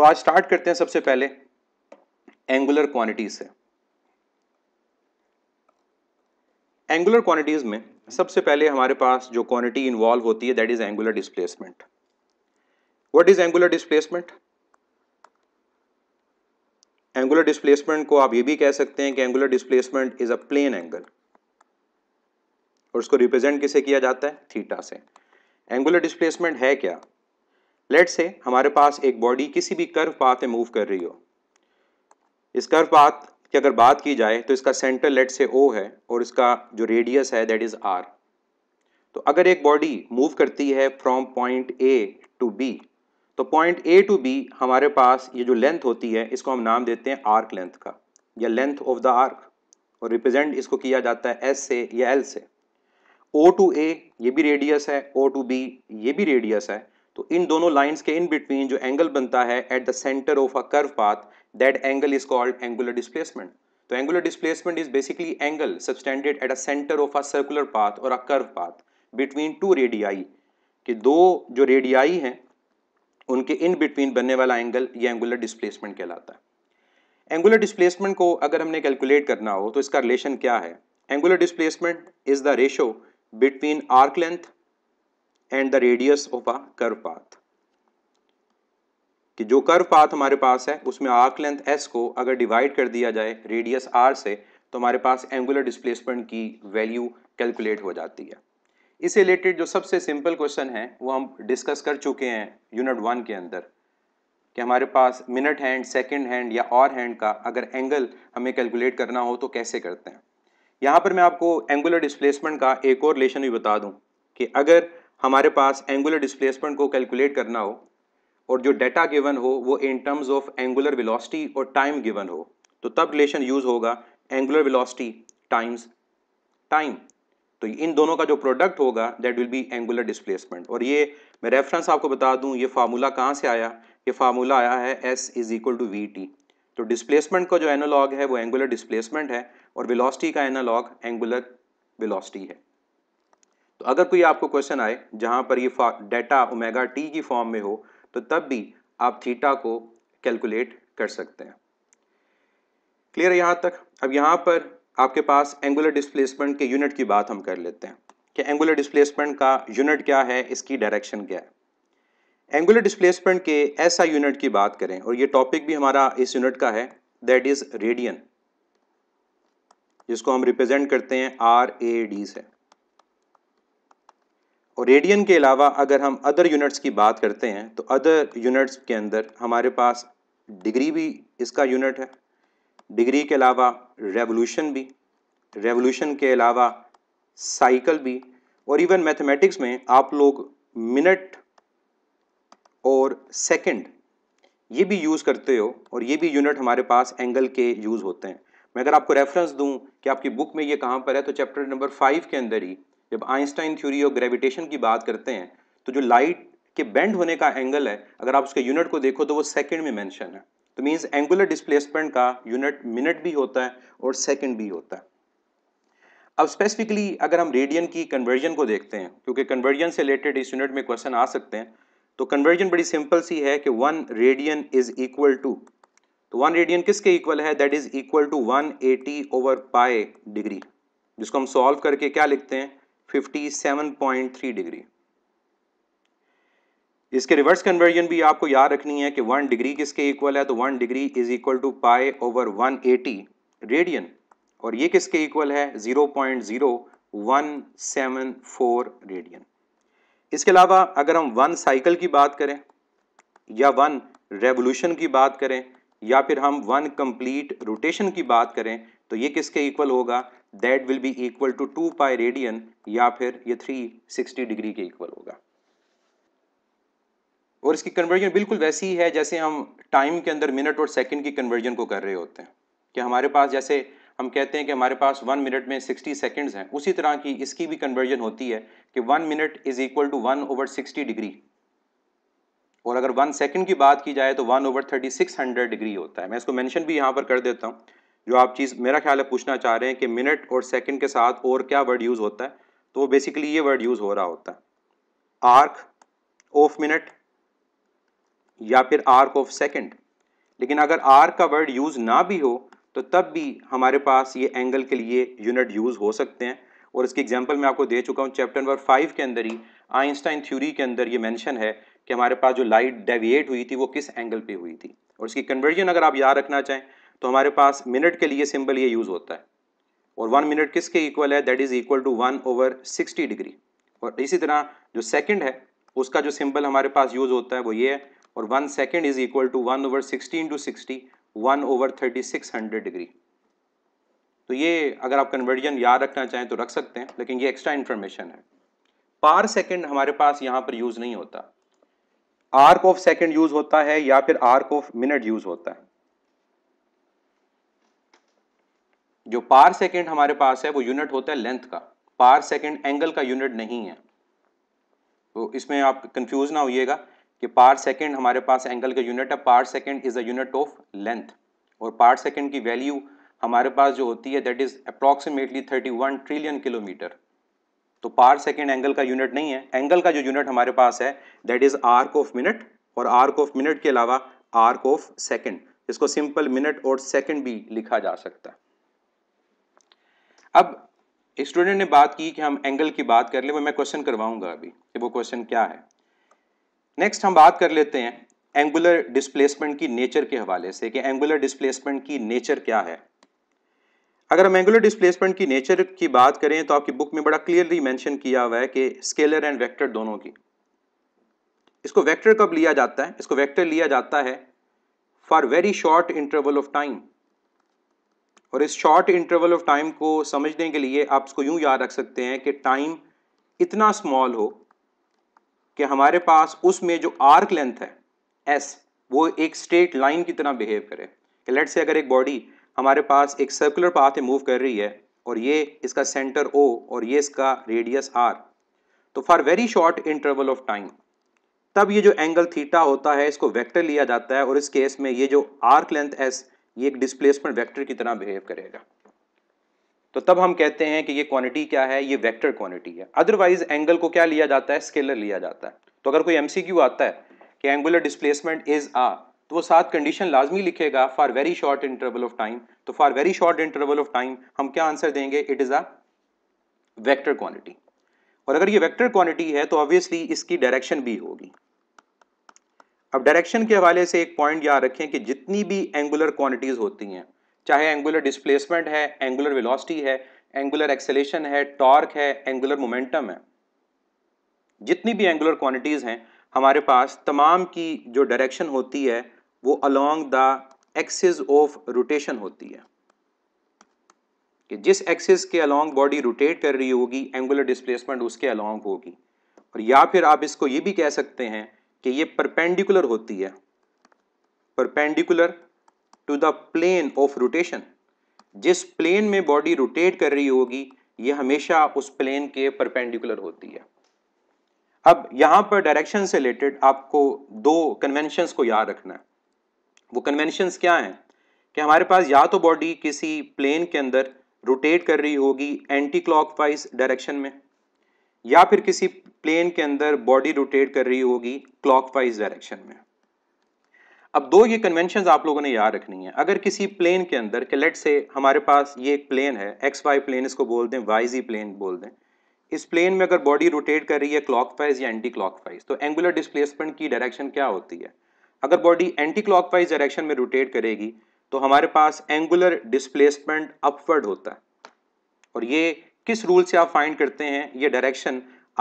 तो आज स्टार्ट करते हैं सबसे पहले एंगुलर क्वांटिटीज से एंगुलर क्वांटिटीज में सबसे पहले हमारे पास जो क्वांटिटी इन्वॉल्व होती है that is angular displacement what is angular displacement angular displacement को आप ये भी कह सकते हैं कि angular displacement is a plane angle और उसको रिप्रेजेंट किसे किया जाता है थीटा से एंगुलर डिस्प्लेसमेंट है क्या लेट से हमारे पास एक बॉडी किसी भी कर्व पाथ में मूव कर रही हो इस कर्व पाथ की अगर बात की जाए तो इसका सेंटर लेट से ओ है और इसका जो रेडियस है दैट इज़ आर तो अगर एक बॉडी मूव करती है from point A to B तो पॉइंट ए टू बी हमारे पास ये जो लेंथ होती है इसको हम नाम देते हैं आर्क लेंथ का या लेंथ ऑफ द आर्क और रिप्रेजेंट इसको किया जाता है एस से या एल से ओ टू ए ये भी रेडियस है ओ टू बी ये भी रेडियस है तो इन दोनों लाइंस के इन बिटवीन जो एंगल बनता है at the centre of a curve path that angle is called angular displacement तो angular displacement is basically angle subtended at a centre of a circular path और a curve path between two radii कि दो जो radii हैं उनके in between बनने वाला angle ये एंगुलर डिस्प्लेसमेंट कहलाता है एंगुलर डिस्प्लेसमेंट को अगर हमने कैलकुलेट करना हो तो इसका रिलेशन क्या है angular displacement is the ratio between arc length and the radius of a curve path कि जो कर्व पाथ हमारे पास है उसमें आर्क लेंथ एस को अगर डिवाइड कर दिया जाए रेडियस आर से तो हमारे पास एंगुलर डिस्प्लेसमेंट की वैल्यू कैलकुलेट हो जाती है इससे रिलेटेड जो सबसे सिंपल क्वेश्चन है वो हम डिस्कस कर चुके हैं यूनिट वन के अंदर कि हमारे पास मिनट हैंड सेकंड हैंड या और हैंड का अगर एंगल हमें कैलकुलेट करना हो तो कैसे करते हैं यहाँ पर मैं आपको एंगुलर डिस्प्लेसमेंट का एक और रिलेशन भी बता दूँ कि अगर हमारे पास एंगुलर डिस्प्लेसमेंट को कैलकुलेट करना हो और जो डाटा गिवन हो वो in terms of angular velocity और टाइम गिवन हो तो तब रिलेशन यूज़ होगा एंगुलर विलॉसिटी टाइम्स टाइम तो इन दोनों का जो प्रोडक्ट होगा that will be angular displacement और ये मैं रेफरेंस आपको बता दूं ये फार्मूला कहाँ से आया ये फार्मूला आया है S is equal to we T तो डिस्प्लेसमेंट का जो एनालॉग है वो एंगुलर डिस्प्लेसमेंट है और विलॉसिटी का एनालॉग एंगुलर विलॉसिटी है तो अगर कोई आपको क्वेश्चन आए जहाँ पर ये डेटा ओमेगा टी की फॉर्म में हो तो तब भी आप थीटा को कैलकुलेट कर सकते हैं क्लियर है यहाँ तक अब यहाँ पर आपके पास एंगुलर डिस्प्लेसमेंट के यूनिट की बात हम कर लेते हैं कि एंगुलर डिस्प्लेसमेंट का यूनिट क्या है इसकी डायरेक्शन क्या है एंगुलर डिस्प्लेसमेंट के ऐसा यूनिट की बात करें और ये टॉपिक भी हमारा इस यूनिट का है दैट इज़ रेडियन जिसको हम रिप्रेजेंट करते हैं आर ए डी से और रेडियन के अलावा अगर हम अदर यूनिट्स की बात करते हैं तो अदर यूनिट्स के अंदर हमारे पास डिग्री भी इसका यूनिट है डिग्री के अलावा रेवोल्यूशन भी रेवोल्यूशन के अलावा साइकिल भी और इवन मैथमेटिक्स में आप लोग मिनट और सेकंड ये भी यूज़ करते हो और ये भी यूनिट हमारे पास एंगल के यूज़ होते हैं मैं अगर आपको रेफरेंस दूं कि आपकी बुक में ये कहाँ पर है तो चैप्टर नंबर फाइव के अंदर ही जब आइंस्टाइन थ्योरी और ग्रेविटेशन की बात करते हैं तो जो लाइट के बेंड होने का एंगल है अगर आप उसके यूनिट को देखो तो वो सेकंड में मेंशन है तो मींस एंगुलर डिस्प्लेसमेंट का यूनिट मिनट भी होता है और सेकंड भी होता है अब स्पेसिफिकली अगर हम रेडियन की कन्वर्जन को देखते हैं क्योंकि कन्वर्जन से रिलेटेड इस यूनिट में क्वेश्चन आ सकते हैं तो कन्वर्जन बड़ी सिंपल सी है कि one radian is equal to तो वन रेडियन किसके इक्वल है that is equal to one eighty over pi degree जिसको हम सॉल्व करके क्या लिखते हैं 57.3 डिग्री इसके रिवर्स कन्वर्जन भी आपको याद रखनी है कि वन डिग्री किसके इक्वल है तो one degree is equal to pi over 180 radian और ये किसके इक्वल है 0.0174 रेडियन इसके अलावा अगर हम वन साइकिल की बात करें या वन रेवोल्यूशन की बात करें या फिर हम वन कंप्लीट रोटेशन की बात करें तो ये किसके इक्वल होगा that will be equal to two pi radian या फिर ये थ्री सिक्सटी डिग्री के इक्वल होगा और इसकी कन्वर्जन बिल्कुल वैसी ही है जैसे हम टाइम के अंदर मिनट और सेकंड की कन्वर्जन को कर रहे होते हैं कि हमारे पास जैसे हम कहते हैं कि हमारे पास वन मिनट में सिक्सटी सेकेंड्स हैं उसी तरह की इसकी भी कन्वर्जन होती है कि one minute is equal to one over sixty degree और अगर वन सेकंड की बात की जाए तो one over thirty six hundred degree होता है मैं इसको मेंशन भी यहाँ पर कर देता हूँ जो आप चीज़ मेरा ख्याल है पूछना चाह रहे हैं कि मिनट और सेकंड के साथ और क्या वर्ड यूज़ होता है तो बेसिकली ये वर्ड यूज़ हो रहा होता है आर्क ऑफ मिनट या फिर आर्क ऑफ सेकंड लेकिन अगर आर्क का वर्ड यूज़ ना भी हो तो तब भी हमारे पास ये एंगल के लिए यूनिट यूज़ हो सकते हैं और इसकी एग्जाम्पल मैं आपको दे चुका हूँ चैप्टर नंबर फाइव के अंदर ही आइंस्टाइन थ्योरी के अंदर ये मैंशन है कि हमारे पास जो लाइट डेविएट हुई थी वो किस एंगल पर हुई थी और इसकी कन्वर्जन अगर आप याद रखना चाहें तो हमारे पास मिनट के लिए सिंबल ये यूज़ होता है और वन मिनट किसके इक्वल है that is equal to one over sixty degree और इसी तरह जो सेकंड है उसका जो सिंबल हमारे पास यूज़ होता है वो ये है और one second is equal to one over sixty into sixty one over thirty six hundred degree तो ये अगर आप कन्वर्जन याद रखना चाहें तो रख सकते हैं लेकिन ये एक्स्ट्रा इन्फॉर्मेशन है पार सेकेंड हमारे पास यहाँ पर यूज़ नहीं होता आर्क ऑफ सेकेंड यूज़ होता है या फिर आर्क ऑफ मिनट यूज़ होता है जो पार सेकेंड हमारे पास है वो यूनिट होता है लेंथ का पार सेकेंड एंगल का यूनिट नहीं है तो इसमें आप कंफ्यूज ना होइएगा कि पार सेकेंड हमारे पास एंगल का यूनिट है parsec is a unit of length और पार सेकेंड की वैल्यू हमारे पास जो होती है that is approximately 31 trillion kilometre तो पार सेकेंड एंगल का यूनिट नहीं है एंगल का जो यूनिट हमारे पास है that is arc of minute और आर्क ऑफ मिनट के अलावा आर्क ऑफ सेकेंड इसको सिंपल मिनट और सेकेंड भी लिखा जा सकता है अब स्टूडेंट ने बात की कि हम एंगल की बात कर ले वो मैं क्वेश्चन करवाऊंगा अभी कि वो क्वेश्चन क्या है नेक्स्ट हम बात कर लेते हैं एंगुलर डिस्प्लेसमेंट की नेचर के हवाले से कि एंगुलर डिस्प्लेसमेंट की नेचर क्या है अगर हम एंगुलर डिस्प्लेसमेंट की नेचर की बात करें तो आपकी बुक में बड़ा क्लियरली मैंशन किया हुआ है कि स्केलर एंड वैक्टर दोनों की इसको वैक्टर कब लिया जाता है इसको वैक्टर लिया जाता है for very short interval of time और इस शॉर्ट इंटरवल ऑफ टाइम को समझने के लिए आप इसको यूं याद रख सकते हैं कि टाइम इतना स्मॉल हो कि हमारे पास उसमें जो आर्क लेंथ है एस वो एक स्ट्रेट लाइन की तरह बिहेव करे कि लेट से अगर एक बॉडी हमारे पास एक सर्कुलर पाथ में मूव कर रही है और ये इसका सेंटर ओ और ये इसका रेडियस आर तो for very short interval of time तब ये जो एंगल थीटा होता है इसको वेक्टर लिया जाता है और इस केस में ये जो आर्क लेंथ एस ये एक डिस्प्लेसमेंट वेक्टर की तरह बिहेव करेगा तो तब हम कहते हैं कि ये क्वांटिटी क्या है ये वेक्टर क्वांटिटी है अदरवाइज एंगल को क्या लिया जाता है स्केलर लिया जाता है तो अगर कोई एमसीक्यू आता है कि एंगुलर डिस्प्लेसमेंट इज आ तो वो सात कंडीशन लाजमी लिखेगा for very short interval of time तो for very short interval of time हम क्या आंसर देंगे it is a vector quantity और अगर ये वेक्टर क्वांटिटी है तो ऑब्वियसली इसकी डायरेक्शन भी होगी अब डायरेक्शन के हवाले से एक पॉइंट याद रखें कि जितनी भी एंगुलर क्वांटिटीज़ होती हैं चाहे एंगुलर डिस्प्लेसमेंट है एंगुलर वेलोसिटी है एंगुलर एक्सेलेशन है टॉर्क है एंगुलर मोमेंटम है जितनी भी एंगुलर क्वांटिटीज़ हैं हमारे पास तमाम की जो डायरेक्शन होती है वो along the axis of rotation होती है कि जिस एक्सिस के अलोंग बॉडी रोटेट कर रही होगी एंगुलर डिस्प्लेसमेंट उसके अलोंग होगी और या फिर आप इसको ये भी कह सकते हैं कि ये परपेंडिकुलर होती है perpendicular to the plane of rotation जिस प्लेन में बॉडी रोटेट कर रही होगी ये हमेशा उस प्लेन के परपेंडिकुलर होती है अब यहां पर डायरेक्शन से रिलेटेड आपको दो कन्वेंशंस को याद रखना है वो कन्वेंशंस क्या हैं कि हमारे पास या तो बॉडी किसी प्लेन के अंदर रोटेट कर रही होगी एंटी क्लॉकवाइज डायरेक्शन में या फिर किसी प्लेन के अंदर बॉडी रोटेट कर रही होगी क्लॉकवाइज डायरेक्शन में अब दो ये कन्वेंशन आप लोगों ने याद रखनी है अगर किसी प्लेन के अंदर के लेट से हमारे पास ये एक प्लेन है एक्स वाई प्लेन इसको बोल दें वाई जी प्लेन बोल दें इस प्लेन में अगर बॉडी रोटेट कर रही है क्लॉकवाइज या एंटी क्लॉकवाइज तो एंगुलर डिस्प्लेसमेंट की डायरेक्शन क्या होती है अगर बॉडी एंटी क्लॉकवाइज डायरेक्शन में रोटेट करेगी तो हमारे पास एंगुलर डिस्प्लेसमेंट अपवर्ड होता है और ये किस रूल से आप फाइंड करते हैं ये डायरेक्शन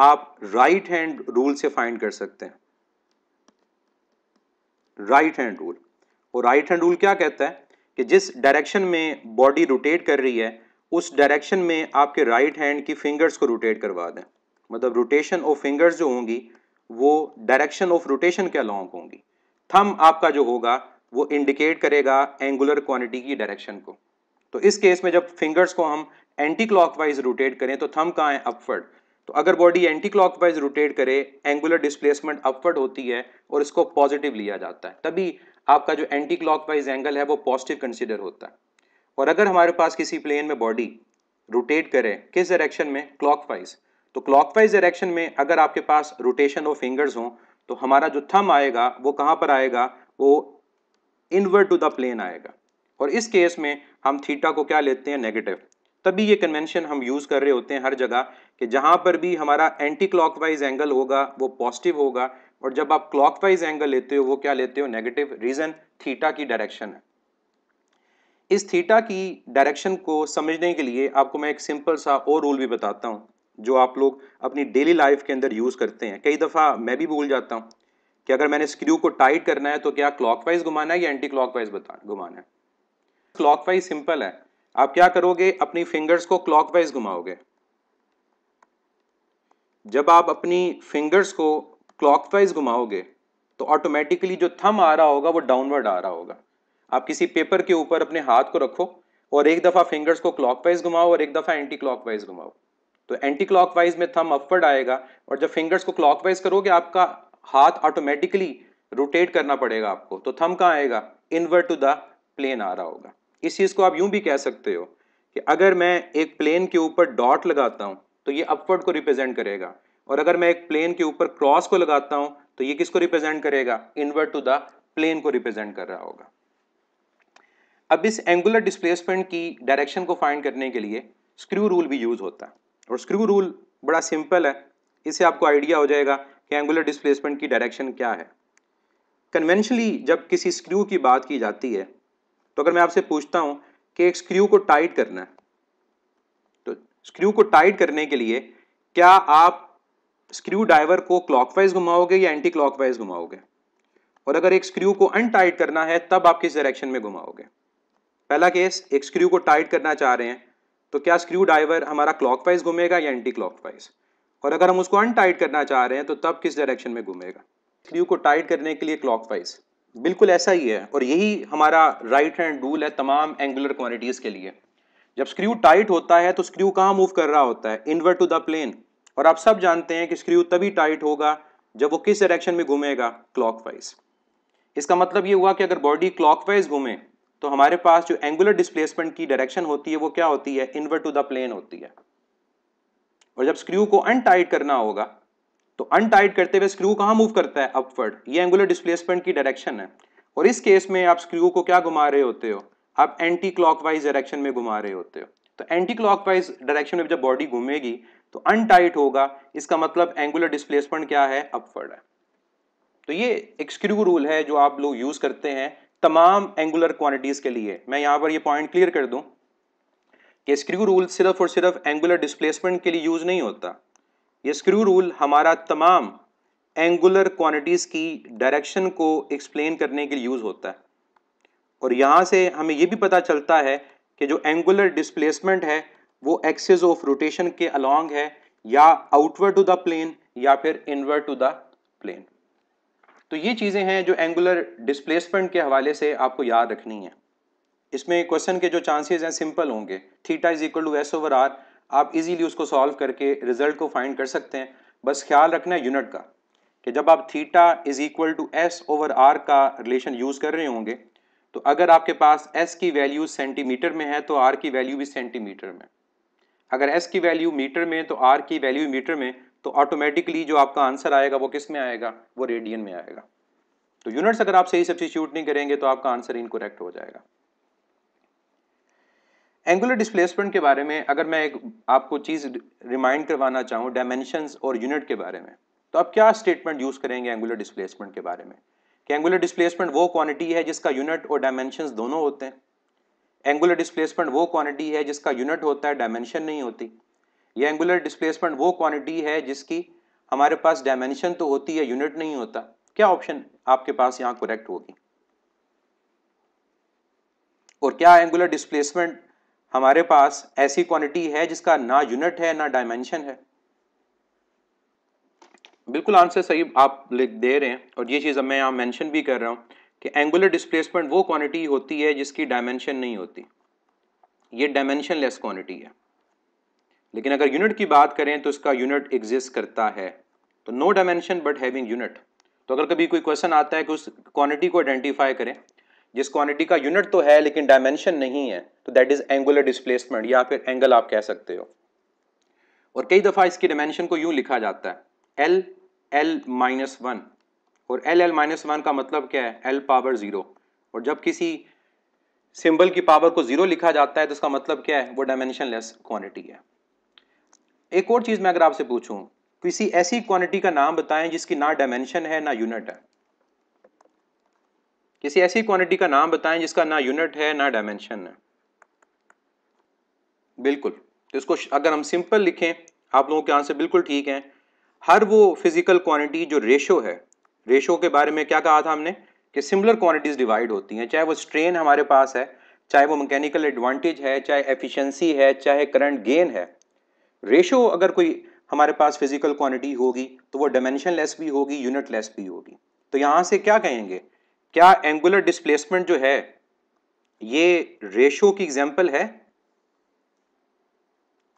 आप राइट हैंड रूल से फाइंड कर सकते हैं राइट हैंड रूल और राइट हैंड रूल क्या कहता है कि जिस डायरेक्शन में बॉडी रोटेट कर रही है उस डायरेक्शन में आपके राइट right हैंड की फिंगर्स को रोटेट करवा दें मतलब रोटेशन ऑफ फिंगर्स जो होंगी वो डायरेक्शन ऑफ रोटेशन के अलॉन्ग होंगी थम आपका जो होगा वो इंडिकेट करेगा एंगुलर क्वांटिटी की डायरेक्शन को तो इस केस में जब फिंगर्स को हम एंटी क्लॉकवाइज रोटेट करें तो थम कहाँ है अपवर्ड तो अगर बॉडी एंटी क्लॉकवाइज रोटेट करे एंगुलर डिस्प्लेसमेंट अपवर्ड होती है और इसको पॉजिटिव लिया जाता है तभी आपका जो एंटी क्लॉकवाइज एंगल है वो पॉजिटिव कंसिडर होता है और अगर हमारे पास किसी प्लेन में बॉडी रोटेट करे किस डायरेक्शन में क्लॉकवाइज तो क्लॉकवाइज डायरेक्शन में अगर आपके पास रोटेशन ऑफ फिंगर्स हों तो हमारा जो थम आएगा वो कहाँ पर आएगा वो इनवर्ट टू द प्लेन आएगा और इस केस में हम थीटा को क्या लेते हैं नेगेटिव तभी ये कन्वेंशन हम यूज़ कर रहे होते हैं हर जगह कि जहाँ पर भी हमारा एंटी क्लॉकवाइज एंगल होगा वो पॉजिटिव होगा और जब आप क्लॉकवाइज एंगल लेते हो वो क्या लेते हो नेगेटिव रीज़न थीटा की डायरेक्शन है इस थीटा की डायरेक्शन को समझने के लिए आपको मैं एक सिंपल सा और रूल भी बताता हूँ जो आप लोग अपनी डेली लाइफ के अंदर यूज़ करते हैं कई दफ़ा मैं भी भूल जाता हूँ कि अगर मैंने स्क्रू को टाइट करना है तो क्या क्लॉकवाइज घुमाना है या एंटी क्लॉकवाइज बता घुमाना है क्लॉकवाइज सिंपल है आप क्या करोगे अपनी फिंगर्स को क्लॉकवाइज घुमाओगे जब आप अपनी फिंगर्स को क्लॉकवाइज घुमाओगे तो ऑटोमेटिकली जो थम आ रहा होगा वो डाउनवर्ड आ रहा होगा आप किसी पेपर के ऊपर अपने हाथ को रखो और एक दफ़ा फिंगर्स को क्लॉकवाइज घुमाओ और एक दफ़ा एंटी क्लॉकवाइज घुमाओ तो एंटी क्लॉकवाइज में थम अपवर्ड आएगा और जब फिंगर्स को क्लॉकवाइज करोगे आपका हाथ ऑटोमेटिकली रोटेट करना पड़ेगा आपको तो थम कहाँ आएगा इनवर्ट टू द प्लेन आ रहा होगा इस चीज़ को आप यूं भी कह सकते हो कि अगर मैं एक प्लेन के ऊपर डॉट लगाता हूँ तो ये अपवर्ड को रिप्रेजेंट करेगा और अगर मैं एक प्लेन के ऊपर क्रॉस को लगाता हूँ तो ये किसको रिप्रेजेंट करेगा इनवर्ट टू द प्लेन को रिप्रेजेंट कर रहा होगा अब इस एंगुलर डिस्प्लेसमेंट की डायरेक्शन को फाइंड करने के लिए स्क्रू रूल भी यूज़ होता है और स्क्रू रूल बड़ा सिंपल है इससे आपको आइडिया हो जाएगा कि एंगुलर डिस्प्लेसमेंट की डायरेक्शन क्या है कन्वेंशनली जब किसी स्क्रू की बात की जाती है तो अगर मैं आपसे पूछता हूं कि एक स्क्रू को टाइट करना है तो स्क्रू को टाइट करने के लिए क्या आप स्क्रू ड्राइवर को क्लॉकवाइज घुमाओगे या एंटी क्लॉकवाइज घुमाओगे और अगर एक स्क्रू को अनटाइट करना है तब आप किस डायरेक्शन में घुमाओगे पहला केस एक स्क्रू को टाइट करना चाह रहे हैं तो क्या स्क्रू ड्राइवर हमारा क्लॉकवाइज घूमेगा या एंटी क्लॉकवाइज और अगर हम उसको अनटाइट करना चाह रहे हैं तो तब किस डायरेक्शन में घूमेगा स्क्रू को टाइट करने के लिए क्लॉकवाइज बिल्कुल ऐसा ही है और यही हमारा राइट हैंड रूल है तमाम एंगुलर क्वानिटीज के लिए जब स्क्रू टाइट होता है तो स्क्रू कहाँ मूव कर रहा होता है इनवर्ट टू द प्लेन और आप सब जानते हैं कि स्क्रू तभी टाइट होगा जब वो किस डायरेक्शन में घूमेगा क्लॉकवाइज इसका मतलब ये हुआ कि अगर बॉडी क्लॉकवाइज घूमे तो हमारे पास जो एंगुलर डिस्प्लेसमेंट की डायरेक्शन होती है वो क्या होती है इनवर्ट टू द प्लेन होती है और जब स्क्रू को अनटाइट करना होगा तो अनटाइट करते हुए स्क्रू कहाँ मूव करता है अपवर्ड ये एंगुलर डिस्प्लेसमेंट की डायरेक्शन है और इस केस में आप स्क्रू को क्या घुमा रहे होते हो आप एंटी क्लॉकवाइज डायरेक्शन में घुमा रहे होते हो तो एंटी क्लॉकवाइज डायरेक्शन में जब बॉडी घूमेगी तो अनटाइट होगा इसका मतलब एंगुलर डिस्प्लेसमेंट क्या है अपवर्ड है तो ये एक स्क्रू रूल है जो आप लोग यूज करते हैं तमाम एंगुलर क्वांटिटीज के लिए मैं यहां पर ये पॉइंट क्लियर कर दूं कि स्क्रू रूल सिर्फ और सिर्फ एंगुलर डिस्प्लेसमेंट के लिए यूज नहीं होता ये स्क्रू रूल हमारा तमाम एंगुलर क्वांटिटीज़ की डायरेक्शन को एक्सप्लेन करने के लिए यूज़ होता है और यहाँ से हमें ये भी पता चलता है कि जो एंगुलर डिस्प्लेसमेंट है वो एक्सेस ऑफ रोटेशन के अलॉन्ग है या आउटवर्ड टू द प्लेन या फिर इनवर्ड टू द प्लेन तो ये चीज़ें हैं जो एंगुलर डिस्प्लेसमेंट के हवाले से आपको याद रखनी है इसमें क्वेश्चन के जो चांसेस हैं सिंपल होंगे theta is equal to S over R आप इजीली उसको सॉल्व करके रिजल्ट को फाइंड कर सकते हैं बस ख्याल रखना है यूनिट का कि जब आप theta is equal to S over R का रिलेशन यूज़ कर रहे होंगे तो अगर आपके पास एस की वैल्यू सेंटीमीटर में है तो आर की वैल्यू भी सेंटीमीटर में अगर एस की वैल्यू मीटर तो में तो आर की वैल्यू मीटर में तो ऑटोमेटिकली जो आपका आंसर आएगा वो किस में आएगा वो रेडियन में आएगा तो यूनिट्स अगर आप सही सब्सिट्यूट नहीं करेंगे तो आपका आंसर इनकोरेक्ट हो जाएगा एंगुलर डिस्प्लेसमेंट के बारे में अगर मैं एक आपको चीज़ रिमाइंड करवाना चाहूँ डायमेंशंस और यूनिट के बारे में तो आप क्या स्टेटमेंट यूज़ करेंगे एंगुलर डिस्प्लेसमेंट के बारे में कि एंगुलर डिस्प्लेसमेंट वो क्वांटिटी है जिसका यूनिट और डायमेंशंस दोनों होते हैं एंगुलर डिस्प्लेसमेंट वो क्वांटिटी है जिसका यूनिट होता है डायमेंशन नहीं होती या एंगुलर डिस्प्लेसमेंट वो क्वांटिटी है जिसकी हमारे पास डायमेंशन तो होती है यूनिट नहीं होता क्या ऑप्शन आपके पास यहाँ करेक्ट होगी और क्या एंगुलर डिस्प्लेसमेंट हमारे पास ऐसी क्वांटिटी है जिसका ना यूनिट है ना डायमेंशन है बिल्कुल आंसर सही आप दे रहे हैं और ये चीज़ अब मैं यहाँ मेंशन भी कर रहा हूँ कि एंगुलर डिस्प्लेसमेंट वो क्वांटिटी होती है जिसकी डायमेंशन नहीं होती ये डायमेंशन लेस क्वांटिटी है लेकिन अगर यूनिट की बात करें तो इसका यूनिट एग्जिस्ट करता है तो no dimension but having unit तो अगर कभी कोई क्वेश्चन आता है कि उस क्वांटिटी को आइडेंटिफाई करें जिस क्वांटिटी का यूनिट तो है लेकिन डायमेंशन नहीं है तो दैट इज एंगुलर डिस्प्लेसमेंट या फिर एंगल आप कह सकते हो और कई दफ़ा इसकी डायमेंशन को यूँ लिखा जाता है एल एल माइनस वन और एल एल माइनस वन का मतलब क्या है एल पावर ज़ीरो और जब किसी सिंबल की पावर को ज़ीरो लिखा जाता है तो इसका मतलब क्या है वो डायमेंशन लेस क्वान्टिटी है एक और चीज़ मैं अगर आपसे पूछूँ किसी ऐसी क्वांटिटी का नाम बताएं जिसकी ना डायमेंशन है ना यूनिट है किसी ऐसी क्वांटिटी का नाम बताएं जिसका ना यूनिट है ना डायमेंशन है बिल्कुल तो इसको अगर हम सिंपल लिखें आप लोगों के आंसर बिल्कुल ठीक हैं हर वो फिजिकल क्वांटिटी जो रेशो है रेशो के बारे में क्या कहा था हमने कि सिमिलर क्वांटिटीज डिवाइड होती हैं चाहे वो स्ट्रेन हमारे पास है चाहे वो मैकेनिकल एडवांटेज है चाहे एफिशिएंसी है चाहे करंट गेन है रेशो अगर कोई हमारे पास फिजिकल क्वांटिटी होगी तो वो डायमेंशन लेस भी होगी यूनिट लेस भी होगी तो यहाँ से क्या कहेंगे क्या एंगुलर डिस्प्लेसमेंट जो है ये रेशो की एग्जाम्पल है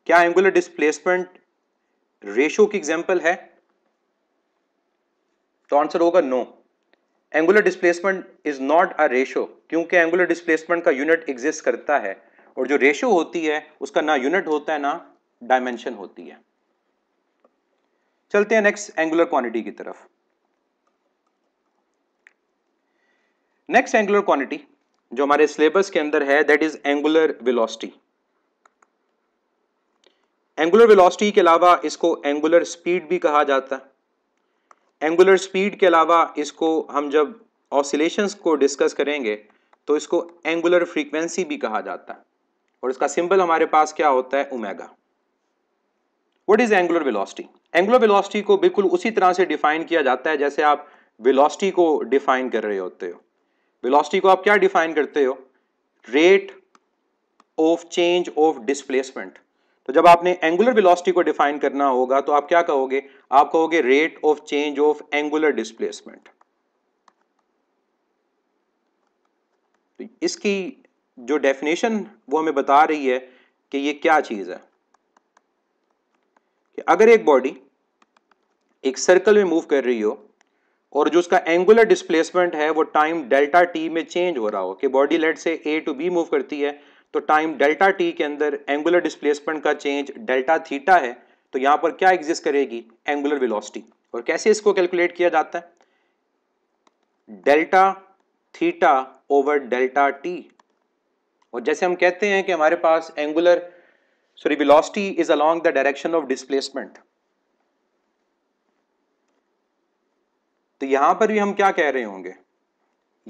क्या एंगुलर डिस्प्लेसमेंट रेशो की एग्जाम्पल है तो आंसर होगा no angular displacement is not a ratio क्योंकि एंगुलर डिस्प्लेसमेंट का यूनिट एग्जिस्ट करता है और जो रेशो होती है उसका ना यूनिट होता है ना डायमेंशन होती है चलते हैं नेक्स्ट एंगुलर क्वांटिटी की तरफ नेक्स्ट एंगुलर क्वांटिटी जो हमारे सिलेबस के अंदर है that is angular velocity angular velocity के अलावा इसको एंगुलर स्पीड भी कहा जाता है एंगुलर स्पीड के अलावा इसको हम जब ऑसिलेशंस को डिस्कस करेंगे तो इसको एंगुलर फ्रीक्वेंसी भी कहा जाता है और इसका सिंबल हमारे पास क्या होता है omega what is angular velocity angular velocity को बिल्कुल उसी तरह से डिफाइन किया जाता है जैसे आप वेलोसिटी को डिफाइन कर रहे होते हो वेलोसिटी को आप क्या डिफाइन करते हो rate of change of displacement तो जब आपने एंगुलर वेलोसिटी को डिफाइन करना होगा तो आप क्या कहोगे आप कहोगे rate of change of angular displacement इसकी जो डेफिनेशन वो हमें बता रही है कि ये क्या चीज है कि अगर एक बॉडी एक सर्कल में मूव कर रही हो और जो उसका एंगुलर डिस्प्लेसमेंट है वो टाइम डेल्टा टी में चेंज हो रहा हो कि बॉडी लेट से ए टू बी मूव करती है तो टाइम डेल्टा टी के अंदर एंगुलर डिस्प्लेसमेंट का चेंज डेल्टा थीटा है तो यहाँ पर क्या एग्जिस्ट करेगी एंगुलर विलोसिटी और कैसे इसको कैलकुलेट किया जाता है delta theta over delta T और जैसे हम कहते हैं कि हमारे पास angular sorry velocity is along the direction of displacement तो यहां पर भी हम क्या कह रहे होंगे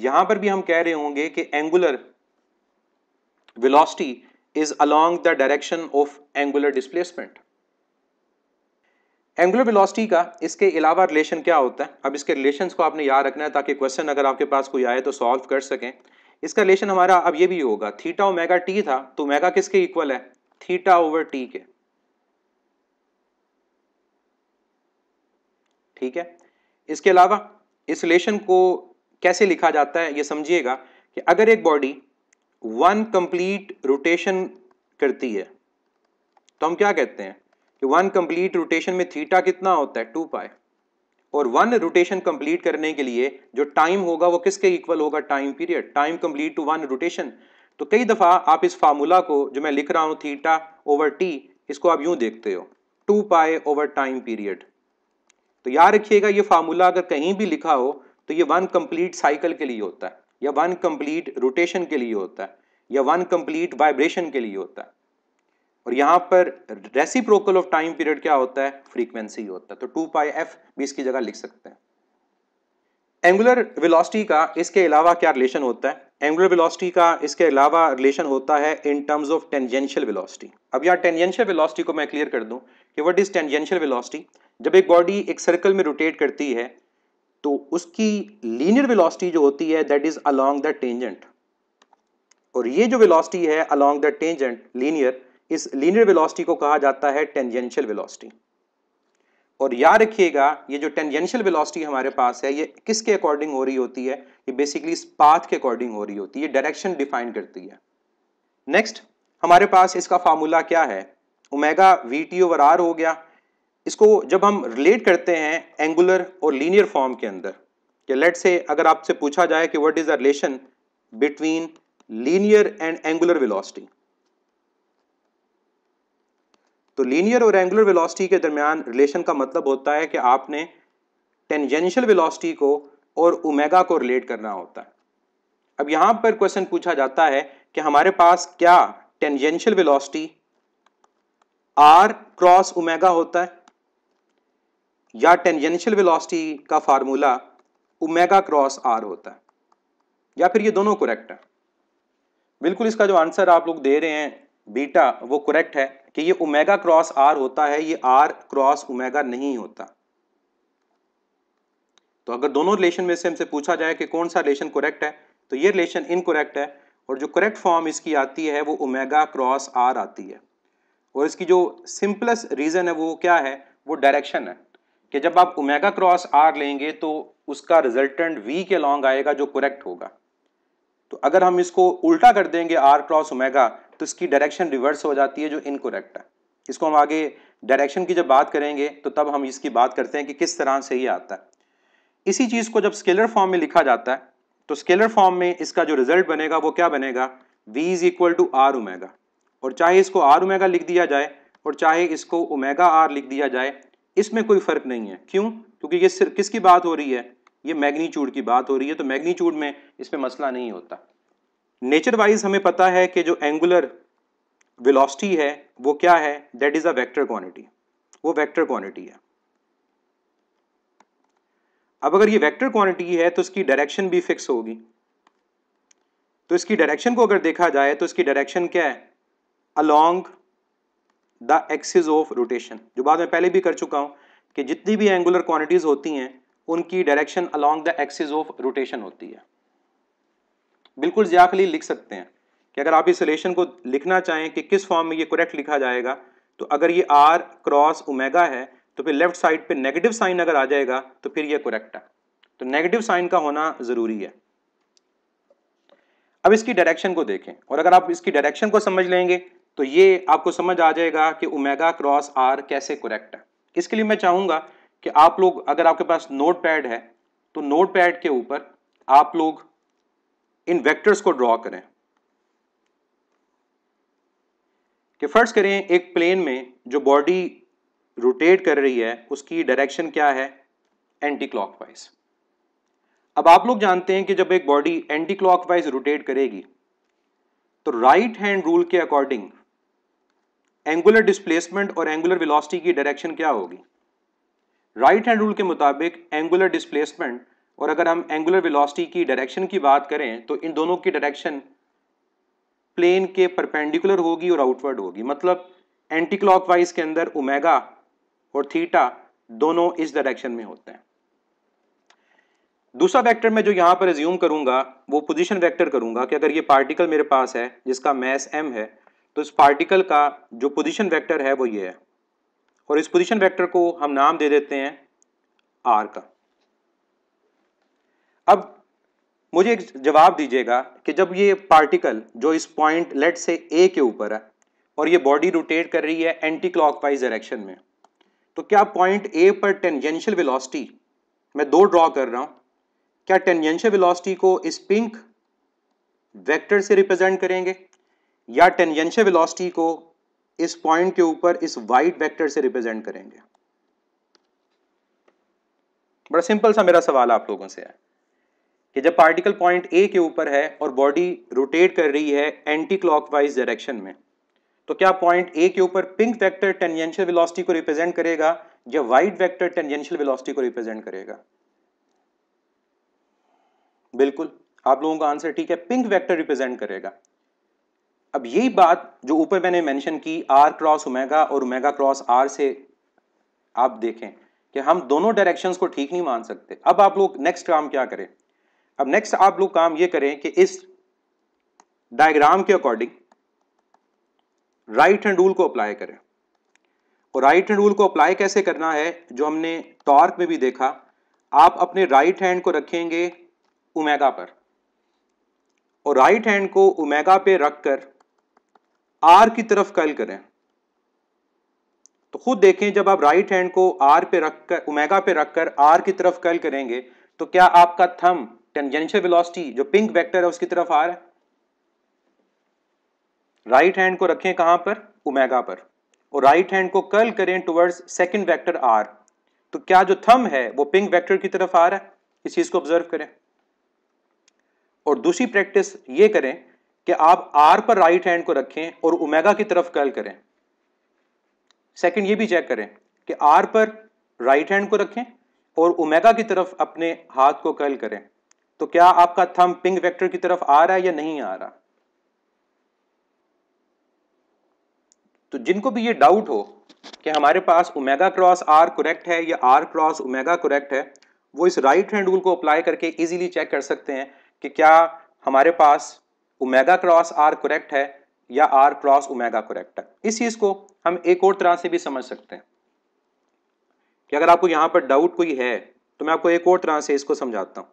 यहां पर भी हम कह रहे होंगे कि angular velocity is along the direction of angular displacement angular velocity का इसके अलावा रिलेशन क्या होता है अब इसके रिलेशन को आपने याद रखना है ताकि क्वेश्चन अगर आपके पास कोई आए तो सॉल्व कर सकें इसका रिलेशन हमारा अब ये भी होगा थीटा ओमेगा टी था तो मेगा किसके इक्वल है थीटा ओवर टी के ठीक है इसके अलावा इस को कैसे लिखा जाता है ये समझिएगा कि अगर एक बॉडी वन कंप्लीट रोटेशन करती है तो हम क्या कहते हैं कि वन कंप्लीट रोटेशन में थीटा कितना होता है टू पाए और वन रोटेशन कंप्लीट करने के लिए जो टाइम होगा वो किसके इक्वल होगा time period time complete to one rotation तो कई दफ़ा आप इस फार्मूला को जो मैं लिख रहा हूँ थीटा ओवर टी इसको आप यूं देखते हो to pi over time period तो याद रखिएगा ये फार्मूला अगर कहीं भी लिखा हो तो ये वन कंप्लीट साइकिल के लिए होता है या वन कंप्लीट रोटेशन के लिए होता है या वन कंप्लीट वाइब्रेशन के लिए होता है और यहाँ पर रेसिप्रोकल ऑफ टाइम पीरियड क्या होता है फ्रीक्वेंसी होता है तो टू पाई एफ भी इसकी जगह लिख सकते हैं एंगुलर वेलोसिटी का इसके अलावा क्या रिलेशन होता है एंगुलर वेलोसिटी का इसके अलावा रिलेशन होता है in terms of tangential velocity अब यहाँ टेंजेंशियल वेलोसिटी को मैं क्लियर कर दूं कि व्हाट इज टेंजेंशियल वेलोसिटी जब एक बॉडी एक सर्कल में रोटेट करती है तो उसकी लीनियर वेलोसिटी जो होती है that is along the tangent और ये जो वेलोसिटी है अलोंग द टेंजेंट लीनियर इस लीनियर वेलोसिटी को कहा जाता है टेंजेंशियल वेलोसिटी और याद रखिएगा ये जो टेंजेंशियल वेलोसिटी हमारे पास है ये किसके अकॉर्डिंग हो रही होती है ये बेसिकली इस पाथ के अकॉर्डिंग हो रही होती है ये डायरेक्शन डिफाइन करती है नेक्स्ट हमारे पास इसका फार्मूला क्या है omega V T over R हो गया इसको जब हम रिलेट करते हैं एंगुलर और लीनियर फॉर्म के अंदर कि लेट से अगर आपसे पूछा जाए कि what is the relation between linear and angular velocity तो लीनियर और एंगुलर वेलोसिटी के दरमियान रिलेशन का मतलब होता है कि आपने टेंजेंशियल वेलोसिटी को और ओमेगा को रिलेट करना होता है अब यहां पर क्वेश्चन पूछा जाता है कि हमारे पास क्या tangential velocity R cross omega होता है या टेंजेंशियल वेलोसिटी का फार्मूला ओमेगा क्रॉस आर होता है या फिर ये दोनों करेक्ट है बिल्कुल इसका जो आंसर आप लोग दे रहे हैं बीटा वो करेक्ट है कि ये ओमेगा क्रॉस आर होता है ये आर क्रॉस ओमेगा नहीं होता तो अगर दोनों रिलेशन में से हमसे पूछा जाए कि कौन सा रिलेशन करेक्ट है तो ये रिलेशन इनकोरेक्ट है और जो करेक्ट फॉर्म इसकी आती है वो ओमेगा क्रॉस आर आती है और इसकी जो सिंपलेस्ट रीज़न है वो क्या है वो डायरेक्शन है कि जब आप ओमेगा क्रॉस आर लेंगे तो उसका रिजल्टेंट वी के लॉन्ग आएगा जो करेक्ट होगा तो अगर हम इसको उल्टा कर देंगे आर क्रॉस ओमेगा तो इसकी डायरेक्शन रिवर्स हो जाती है जो इनकोरेक्ट है इसको हम आगे डायरेक्शन की जब बात करेंगे तो तब हम इसकी बात करते हैं कि किस तरह से ये आता है इसी चीज़ को जब स्केलर फॉर्म में लिखा जाता है तो स्केलर फॉर्म में इसका जो रिजल्ट बनेगा वो क्या बनेगा V is equal to R omega और चाहे इसको आर ओमेगा लिख दिया जाए और चाहे इसको ओमेगा आर लिख दिया जाए इसमें कोई फ़र्क नहीं है क्यों क्योंकि ये सिर्फ किसकी बात हो रही है ये मैग्नीच्यूड की बात हो रही है तो मैग्नीच्यूड में इसमें मसला नहीं होता नेचर वाइज हमें पता है कि जो एंगुलर वेलोसिटी है वो क्या है that is a vector quantity वो वेक्टर क्वांटिटी है अब अगर ये वेक्टर क्वांटिटी है तो इसकी डायरेक्शन भी फिक्स होगी तो इसकी डायरेक्शन को अगर देखा जाए तो इसकी डायरेक्शन क्या है along the axis of rotation जो बाद में पहले भी कर चुका हूँ कि जितनी भी एंगुलर क्वांटिटीज़ होती हैं उनकी direction along the axis of rotation होती है बिल्कुल ज्याखली लिख सकते हैं कि अगर आप इस रिलेशन को लिखना चाहें कि किस फॉर्म में ये करेक्ट लिखा जाएगा तो अगर ये आर क्रॉस ओमेगा है तो फिर लेफ्ट साइड पे नेगेटिव साइन अगर आ जाएगा तो फिर ये करेक्ट है तो नेगेटिव साइन का होना ज़रूरी है अब इसकी डायरेक्शन को देखें और अगर आप इसकी डायरेक्शन को समझ लेंगे तो ये आपको समझ आ जाएगा कि ओमेगा क्रॉस आर कैसे करेक्ट है इसके लिए मैं चाहूंगा कि आप लोग अगर आपके पास नोट पैड है तो नोट पैड के ऊपर आप लोग इन वेक्टर्स को ड्रॉ करें कि फर्ज करें एक प्लेन में जो बॉडी रोटेट कर रही है उसकी डायरेक्शन क्या है एंटी क्लॉकवाइज अब आप लोग जानते हैं कि जब एक बॉडी एंटी क्लॉकवाइज रोटेट करेगी तो राइट हैंड रूल के अकॉर्डिंग एंगुलर डिस्प्लेसमेंट और एंगुलर वेलोसिटी की डायरेक्शन क्या होगी राइट हैंड रूल के मुताबिक एंगुलर डिस्प्लेसमेंट और अगर हम एंगुलर वेलोसिटी की डायरेक्शन की बात करें तो इन दोनों की डायरेक्शन प्लेन के परपेंडिकुलर होगी और आउटवर्ड होगी मतलब एंटी क्लॉकवाइज के अंदर ओमेगा और थीटा दोनों इस डायरेक्शन में होते हैं दूसरा वेक्टर मैं जो यहाँ पर रिज्यूम करूंगा वो पोजीशन वेक्टर करूंगा कि अगर ये पार्टिकल मेरे पास है जिसका मैस एम है तो इस पार्टिकल का जो पोजिशन वैक्टर है वो ये है और इस पोजिशन वैक्टर को हम नाम दे देते हैं आर का अब मुझे एक जवाब दीजिएगा कि जब ये पार्टिकल जो इस पॉइंट लेट से ए के ऊपर है और ये बॉडी रोटेट कर रही है एंटी क्लॉकवाइज डायरेक्शन में तो क्या पॉइंट ए पर टेंजेंशियल वेलोसिटी मैं दो ड्रॉ कर रहा हूँ क्या टेंजेंशियल वेलोसिटी को इस पिंक वेक्टर से रिप्रेजेंट करेंगे या टेंजेंशियल वेलोसिटी को इस पॉइंट के ऊपर इस वाइट वेक्टर से रिप्रेजेंट करेंगे बड़ा सिंपल सा मेरा सवाल आप लोगों से है कि जब पार्टिकल पॉइंट ए के ऊपर है और बॉडी रोटेट कर रही है एंटी क्लॉकवाइज डायरेक्शन में तो क्या पॉइंट ए के ऊपर पिंक वेक्टर टेंजेंशियल वेलोसिटी को रिप्रेजेंट करेगा या वाइट वेक्टर टेंजेंशियल वेलोसिटी को रिप्रेजेंट करेगा बिल्कुल आप लोगों का आंसर ठीक है पिंक वेक्टर रिप्रेजेंट करेगा अब यही बात जो ऊपर मैंने मेंशन की आर क्रॉस उमेगा और उमेगा क्रॉस आर से आप देखें कि हम दोनों डायरेक्शंस को ठीक नहीं मान सकते अब आप लोग नेक्स्ट काम क्या करें अब नेक्स्ट आप लोग काम ये करें कि इस डायग्राम के अकॉर्डिंग राइट हैंड रूल को अप्लाई करें और राइट हैंड रूल को अप्लाई कैसे करना है जो हमने टॉर्क में भी देखा आप अपने राइट हैंड को रखेंगे उमेगा पर और राइट हैंड को उमेगा पे रखकर आर की तरफ कल करें तो खुद देखें जब आप राइट हैंड को आर पे रखकर ओमेगा पे रखकर आर की तरफ कल करेंगे तो क्या आपका थम टेंजेंशियल वेलोसिटी जो पिंक वेक्टर है उसकी तरफ आ रहा है राइट हैंड को रखें कहां पर ओमेगा पर और राइट हैंड को कल करें टुवर्ड्स सेकंड वेक्टर आर तो क्या जो थम है वो पिंक वेक्टर की तरफ आ रहा है इस चीज को ऑब्जर्व करें और दूसरी प्रैक्टिस ये करें कि आप आर पर राइट हैंड को रखें और ओमेगा की तरफ कर्ल करें सेकंड ये भी चेक करें कि आर पर राइट हैंड को रखें और ओमेगा की तरफ अपने हाथ को कर्ल करें तो क्या आपका थंब पिंग वेक्टर की तरफ आ रहा है या नहीं आ रहा तो जिनको भी ये डाउट हो कि हमारे पास ओमेगा क्रॉस आर करेक्ट है या आर क्रॉस ओमेगा करेक्ट है वो इस राइट हैंड रूल को अप्लाई करके इजीली चेक कर सकते हैं कि क्या हमारे पास ओमेगा क्रॉस आर करेक्ट है या आर क्रॉस ओमेगा करेक्ट है इस चीज को हम एक और तरह से भी समझ सकते हैं कि अगर आपको यहां पर डाउट कोई है तो मैं आपको एक और तरह से इसको समझाता हूं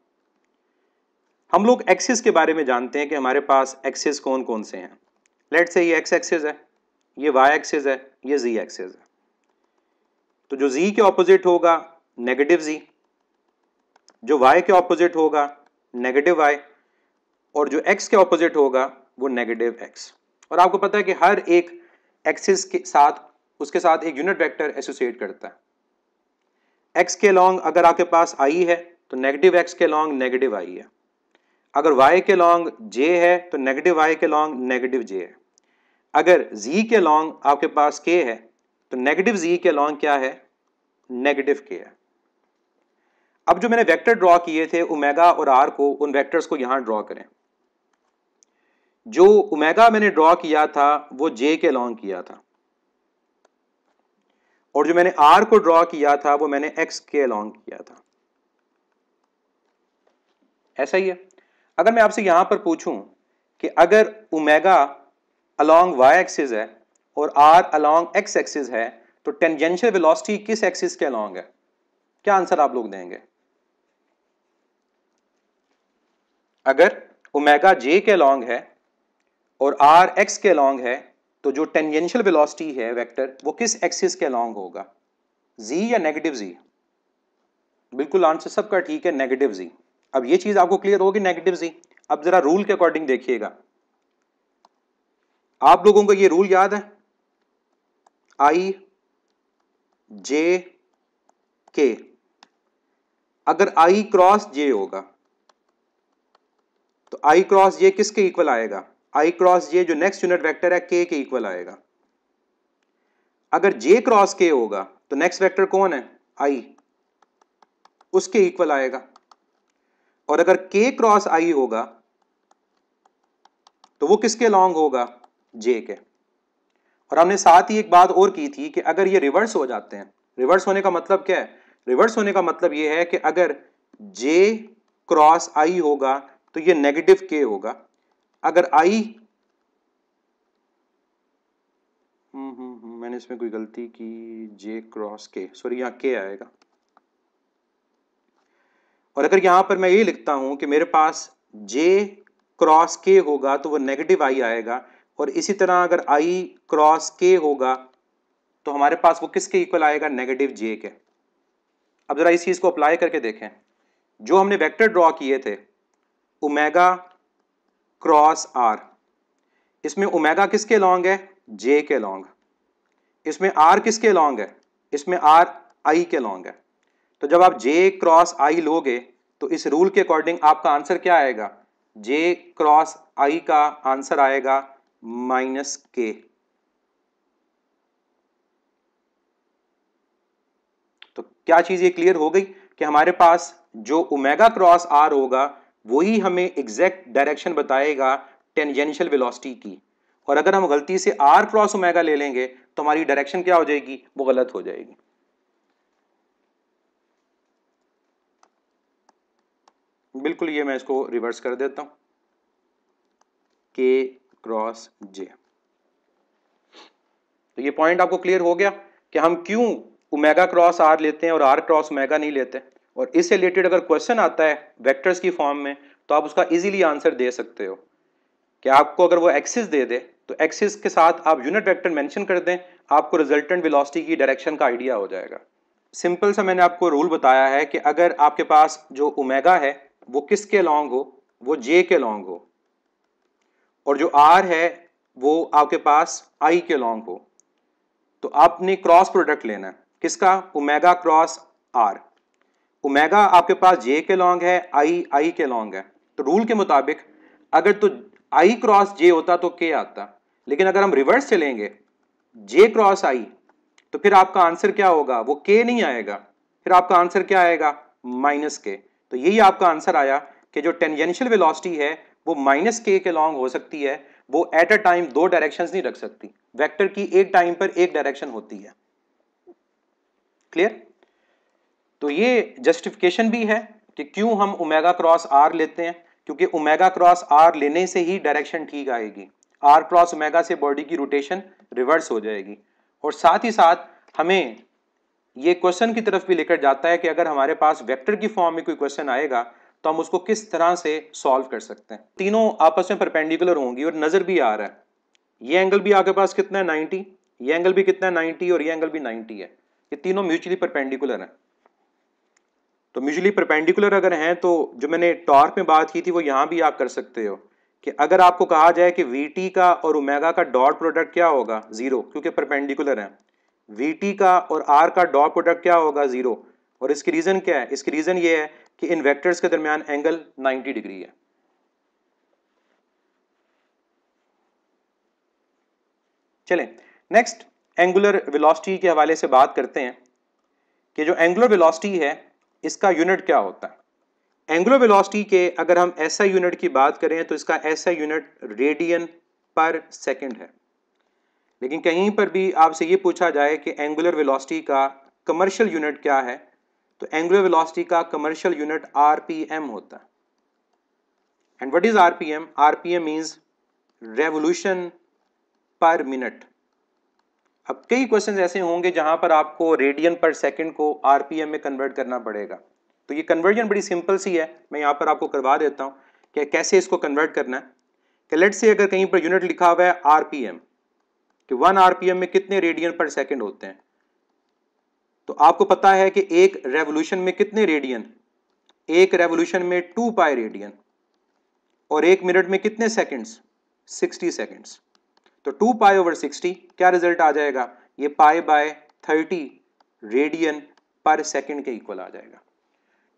हम लोग एक्सिस के बारे में जानते हैं कि हमारे पास एक्सिस कौन कौन से हैं लेट से ये एक्स एक्सिस है ये वाई एक्सिस है ये जी एक्सेस है तो जो जी के ऑपोजिट होगा नेगेटिव जी जो वाई के ऑपोजिट होगा नेगेटिव वाई और जो एक्स के ऑपोजिट होगा वो नेगेटिव एक्स और आपको पता है कि हर एक एक्सिस के साथ उसके साथ एक यूनिट वेक्टर एसोसिएट करता है एक्स के लॉन्ग अगर आपके पास आई है तो नेगेटिव एक्स के लॉन्ग नेगेटिव आई है अगर वाई के लॉन्ग जे है तो नेगेटिव वाई के लॉन्ग नेगेटिव जे है अगर जी के लॉन्ग आपके पास के है तो नेगेटिव जी के लॉन्ग क्या है नेगेटिव के है अब जो मैंने वेक्टर ड्रॉ किए थे ओमेगा और आर को उन वेक्टर्स को यहां ड्रॉ करें जो उमेगा मैंने ड्रॉ किया था वो जे के लॉन्ग किया था और जो मैंने आर को ड्रॉ किया था वो मैंने एक्स के लॉन्ग किया था ऐसा ही है अगर मैं आपसे यहां पर पूछूं कि अगर उमेगा अलोंग वाई एक्सिस है और आर अलोंग एक्स एक्सिस है तो टेंजेंशियल वेलोसिटी किस एक्सिस के अलोंग है क्या आंसर आप लोग देंगे अगर ओमेगा जे के अलोंग है और आर एक्स के लॉन्ग है तो जो टेंजेंशियल वेलोसिटी है वेक्टर वो किस एक्सिस के लॉन्ग होगा जी या नेगेटिव जी बिल्कुल आंसर सबका ठीक है नेगेटिव जी अब ये चीज़ आपको क्लियर होगी नेगेटिव जी अब ज़रा रूल के अकॉर्डिंग देखिएगा आप लोगों को ये रूल याद है आई जे के अगर आई क्रॉस जे होगा तो आई क्रॉस जे किसके इक्वल आएगा आई क्रॉस जे जो नेक्स्ट यूनिट वेक्टर है के के इक्वल आएगा अगर जे क्रॉस के होगा तो नेक्स्ट वेक्टर कौन है आई उसके इक्वल आएगा और अगर के क्रॉस आई होगा तो वो किसके लॉन्ग होगा जे के और हमने साथ ही एक बात और की थी कि अगर ये रिवर्स हो जाते हैं रिवर्स होने का मतलब क्या है रिवर्स होने का मतलब ये है कि अगर जे क्रॉस आई होगा तो ये नेगेटिव के होगा अगर आई हम्म, हम्म, हम्म, मैंने इसमें कोई गलती की जे क्रॉस के सॉरी यहां के आएगा और अगर यहां पर मैं ये लिखता हूं कि मेरे पास जे क्रॉस के होगा तो वो नेगेटिव आई आएगा और इसी तरह अगर आई क्रॉस के होगा तो हमारे पास वो किसके इक्वल आएगा नेगेटिव जे के अब ज़रा इस चीज़ को अप्लाई करके देखें जो हमने वेक्टर ड्रॉ किए थे ओमेगा क्रॉस आर इसमें ओमेगा किसके लॉन्ग है जे के लॉन्ग इसमें आर किसके लॉन्ग है इसमें आर आई के लॉन्ग है तो जब आप जे क्रॉस आई लोगे तो इस रूल के अकॉर्डिंग आपका आंसर क्या आएगा जे क्रॉस आई का आंसर आएगा माइनस के तो क्या चीज ये क्लियर हो गई कि हमारे पास जो ओमेगा क्रॉस आर होगा वही हमें एग्जैक्ट डायरेक्शन बताएगा टेंजेंशियल वेलोसिटी की और अगर हम गलती से आर क्रॉस ओमेगा ले लेंगे तो हमारी डायरेक्शन क्या हो जाएगी वो गलत हो जाएगी बिल्कुल ये मैं इसको रिवर्स कर देता हूं के क्रॉस जे तो ये पॉइंट आपको क्लियर हो गया कि हम क्यों ओमेगा क्रॉस आर लेते हैं और आर क्रॉस ओमेगा नहीं लेते और इससे रिलेटेड अगर क्वेश्चन आता है वेक्टर्स की फॉर्म में तो आप उसका इजीली आंसर दे सकते हो कि आपको अगर वो एक्सिस दे दे तो एक्सिस के साथ आप यूनिट वेक्टर मेंशन कर दें आपको रिजल्टेंट वेलोसिटी की डायरेक्शन का आइडिया हो जाएगा सिंपल सा मैंने आपको रूल बताया है कि अगर आपके पास जो ओमेगा है वो किसके लॉन्ग हो वो जे के लॉन्ग हो और जो आर है वो आपके पास आई के लॉन्ग हो तो आपने क्रॉस प्रोडक्ट लेना है किसका ओमेगा क्रॉस आर ओमेगा आपके पास जे के लॉन्ग है आई आई के लॉन्ग है तो रूल के मुताबिक अगर तो आई क्रॉस जे होता तो के आता लेकिन अगर हम रिवर्स चलेंगे जे क्रॉस आई तो फिर आपका आंसर क्या होगा वो के नहीं आएगा फिर आपका आंसर क्या आएगा माइनस के तो यही आपका आंसर आया कि जो टेंजेंशियल वेलोसिटी है वो माइनस के के लॉन्ग हो सकती है वो एट अ टाइम दो डायरेक्शंस नहीं रख सकती वेक्टर की एक टाइम पर एक डायरेक्शन होती है क्लियर तो ये जस्टिफिकेशन भी है कि क्यों हम ओमेगा क्रॉस आर लेते हैं क्योंकि ओमेगा क्रॉस आर लेने से ही डायरेक्शन ठीक आएगी आर क्रॉस ओमेगा से बॉडी की रोटेशन रिवर्स हो जाएगी और साथ ही साथ हमें ये क्वेश्चन की तरफ भी लेकर जाता है कि अगर हमारे पास वेक्टर की फॉर्म में कोई क्वेश्चन आएगा तो हम उसको किस तरह से सॉल्व कर सकते हैं तीनों आपस में परपेंडिकुलर होंगी और नज़र भी आ रहा है ये एंगल भी आपके पास कितना है 90 ये एंगल भी कितना है 90 और ये एंगल भी 90 है ये तीनों म्यूचुअली परपेंडिकुलर हैं तो म्यूजली परपेंडिकुलर अगर हैं तो जो मैंने टॉर्क में बात की थी वो यहाँ भी आप कर सकते हो कि अगर आपको कहा जाए कि वी का और उमेगा का डॉट प्रोडक्ट क्या होगा ज़ीरो क्योंकि परपेंडिकुलर है वी का और आर का डॉट प्रोडक्ट क्या होगा ज़ीरो और इसकी रीज़न क्या है इसकी रीज़न ये है कि इन वेक्टर्स के दरमियान एंगल 90 डिग्री है चलें नेक्स्ट एंगुलर वेलोसिटी के हवाले से बात करते हैं कि जो एंगुलर वेलोसिटी है इसका यूनिट क्या होता है एंग्लो वेलोसिटी के अगर हम ऐसा यूनिट की बात करें तो इसका ऐसा यूनिट रेडियन पर सेकंड है लेकिन कहीं पर भी आपसे ये पूछा जाए कि एंगुलर वेलोसिटी का कमर्शियल यूनिट क्या है तो एंगुलर वेलोसिटी का कमर्शियल यूनिट आरपीएम होता है and what is RPM RPM means revolution per minute अब कई क्वेश्चन ऐसे होंगे जहां पर आपको रेडियन पर सेकेंड को आरपीएम में कन्वर्ट करना पड़ेगा तो ये कन्वर्जन बड़ी सिंपल सी है मैं यहाँ पर आपको करवा देता हूँ कि कैसे इसको कन्वर्ट करना है कि लेट से अगर कहीं पर यूनिट लिखा हुआ है आरपीएम कि वन आरपीएम में कितने रेडियन पर सेकेंड होते हैं तो आपको पता है कि एक रेवोल्यूशन में कितने रेडियन एक रेवोल्यूशन में टू पाई रेडियन और एक मिनट में कितने सेकेंड्स सिक्सटी सेकेंड्स तो टू पाई ओवर सिक्सटी क्या रिजल्ट आ जाएगा ये पाई बाय थर्टी रेडियन पर सेकेंड के इक्वल आ जाएगा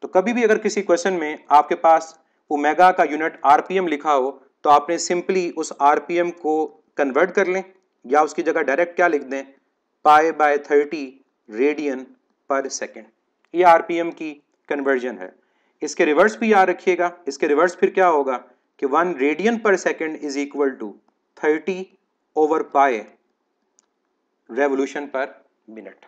तो कभी भी अगर किसी क्वेश्चन में आपके पास ओमेगा का यूनिट आरपीएम लिखा हो तो आपने सिंपली उस आरपीएम को कन्वर्ट कर लें या उसकी जगह डायरेक्ट क्या लिख दें पाए बाय थर्टी रेडियन पर सेकेंड ये आरपीएम की कन्वर्जन है इसके रिवर्स भी याद रखिएगा इसके रिवर्स फिर क्या होगा कि वन रेडियन पर second is equal to thirty over pi revolution per minute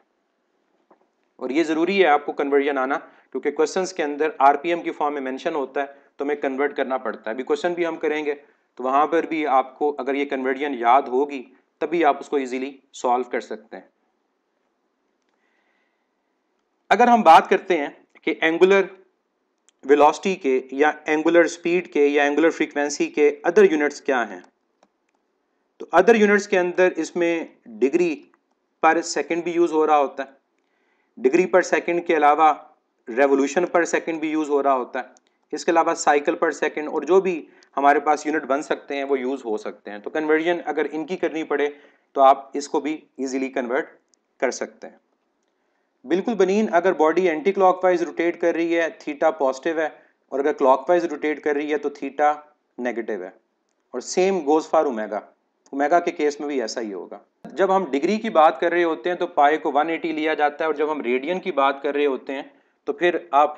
और ये ज़रूरी है आपको कन्वर्जन आना क्योंकि क्वेश्चंस के अंदर आरपीएम की फॉर्म में मेंशन होता है तो हमें कन्वर्ट करना पड़ता है अभी क्वेश्चन भी हम करेंगे तो वहां पर भी आपको अगर ये कन्वर्जन याद होगी तभी आप उसको इजीली सॉल्व कर सकते हैं अगर हम बात करते हैं कि एंगुलर वेलोसिटी के या एंगुलर स्पीड के या एंगुलर फ्रीक्वेंसी के अदर यूनिट्स क्या हैं तो अदर यूनिट्स के अंदर इसमें डिग्री पर सेकंड भी यूज़ हो रहा होता है डिग्री पर सेकंड के अलावा रेवोल्यूशन पर सेकंड भी यूज़ हो रहा होता है इसके अलावा साइकिल पर सेकंड और जो भी हमारे पास यूनिट बन सकते हैं वो यूज़ हो सकते हैं तो कन्वर्जन अगर इनकी करनी पड़े तो आप इसको भी ईज़िली कन्वर्ट कर सकते हैं बिल्कुल बनीन अगर बॉडी एंटी क्लॉक रोटेट कर रही है थीटा पॉजिटिव है और अगर क्लॉकवाइज रोटेट कर रही है तो थीटा नेगेटिव है और same goes for omega omega के केस में भी ऐसा ही होगा जब हम डिग्री की बात कर रहे होते हैं तो पाए को 180 लिया जाता है और जब हम रेडियन की बात कर रहे होते हैं तो फिर आप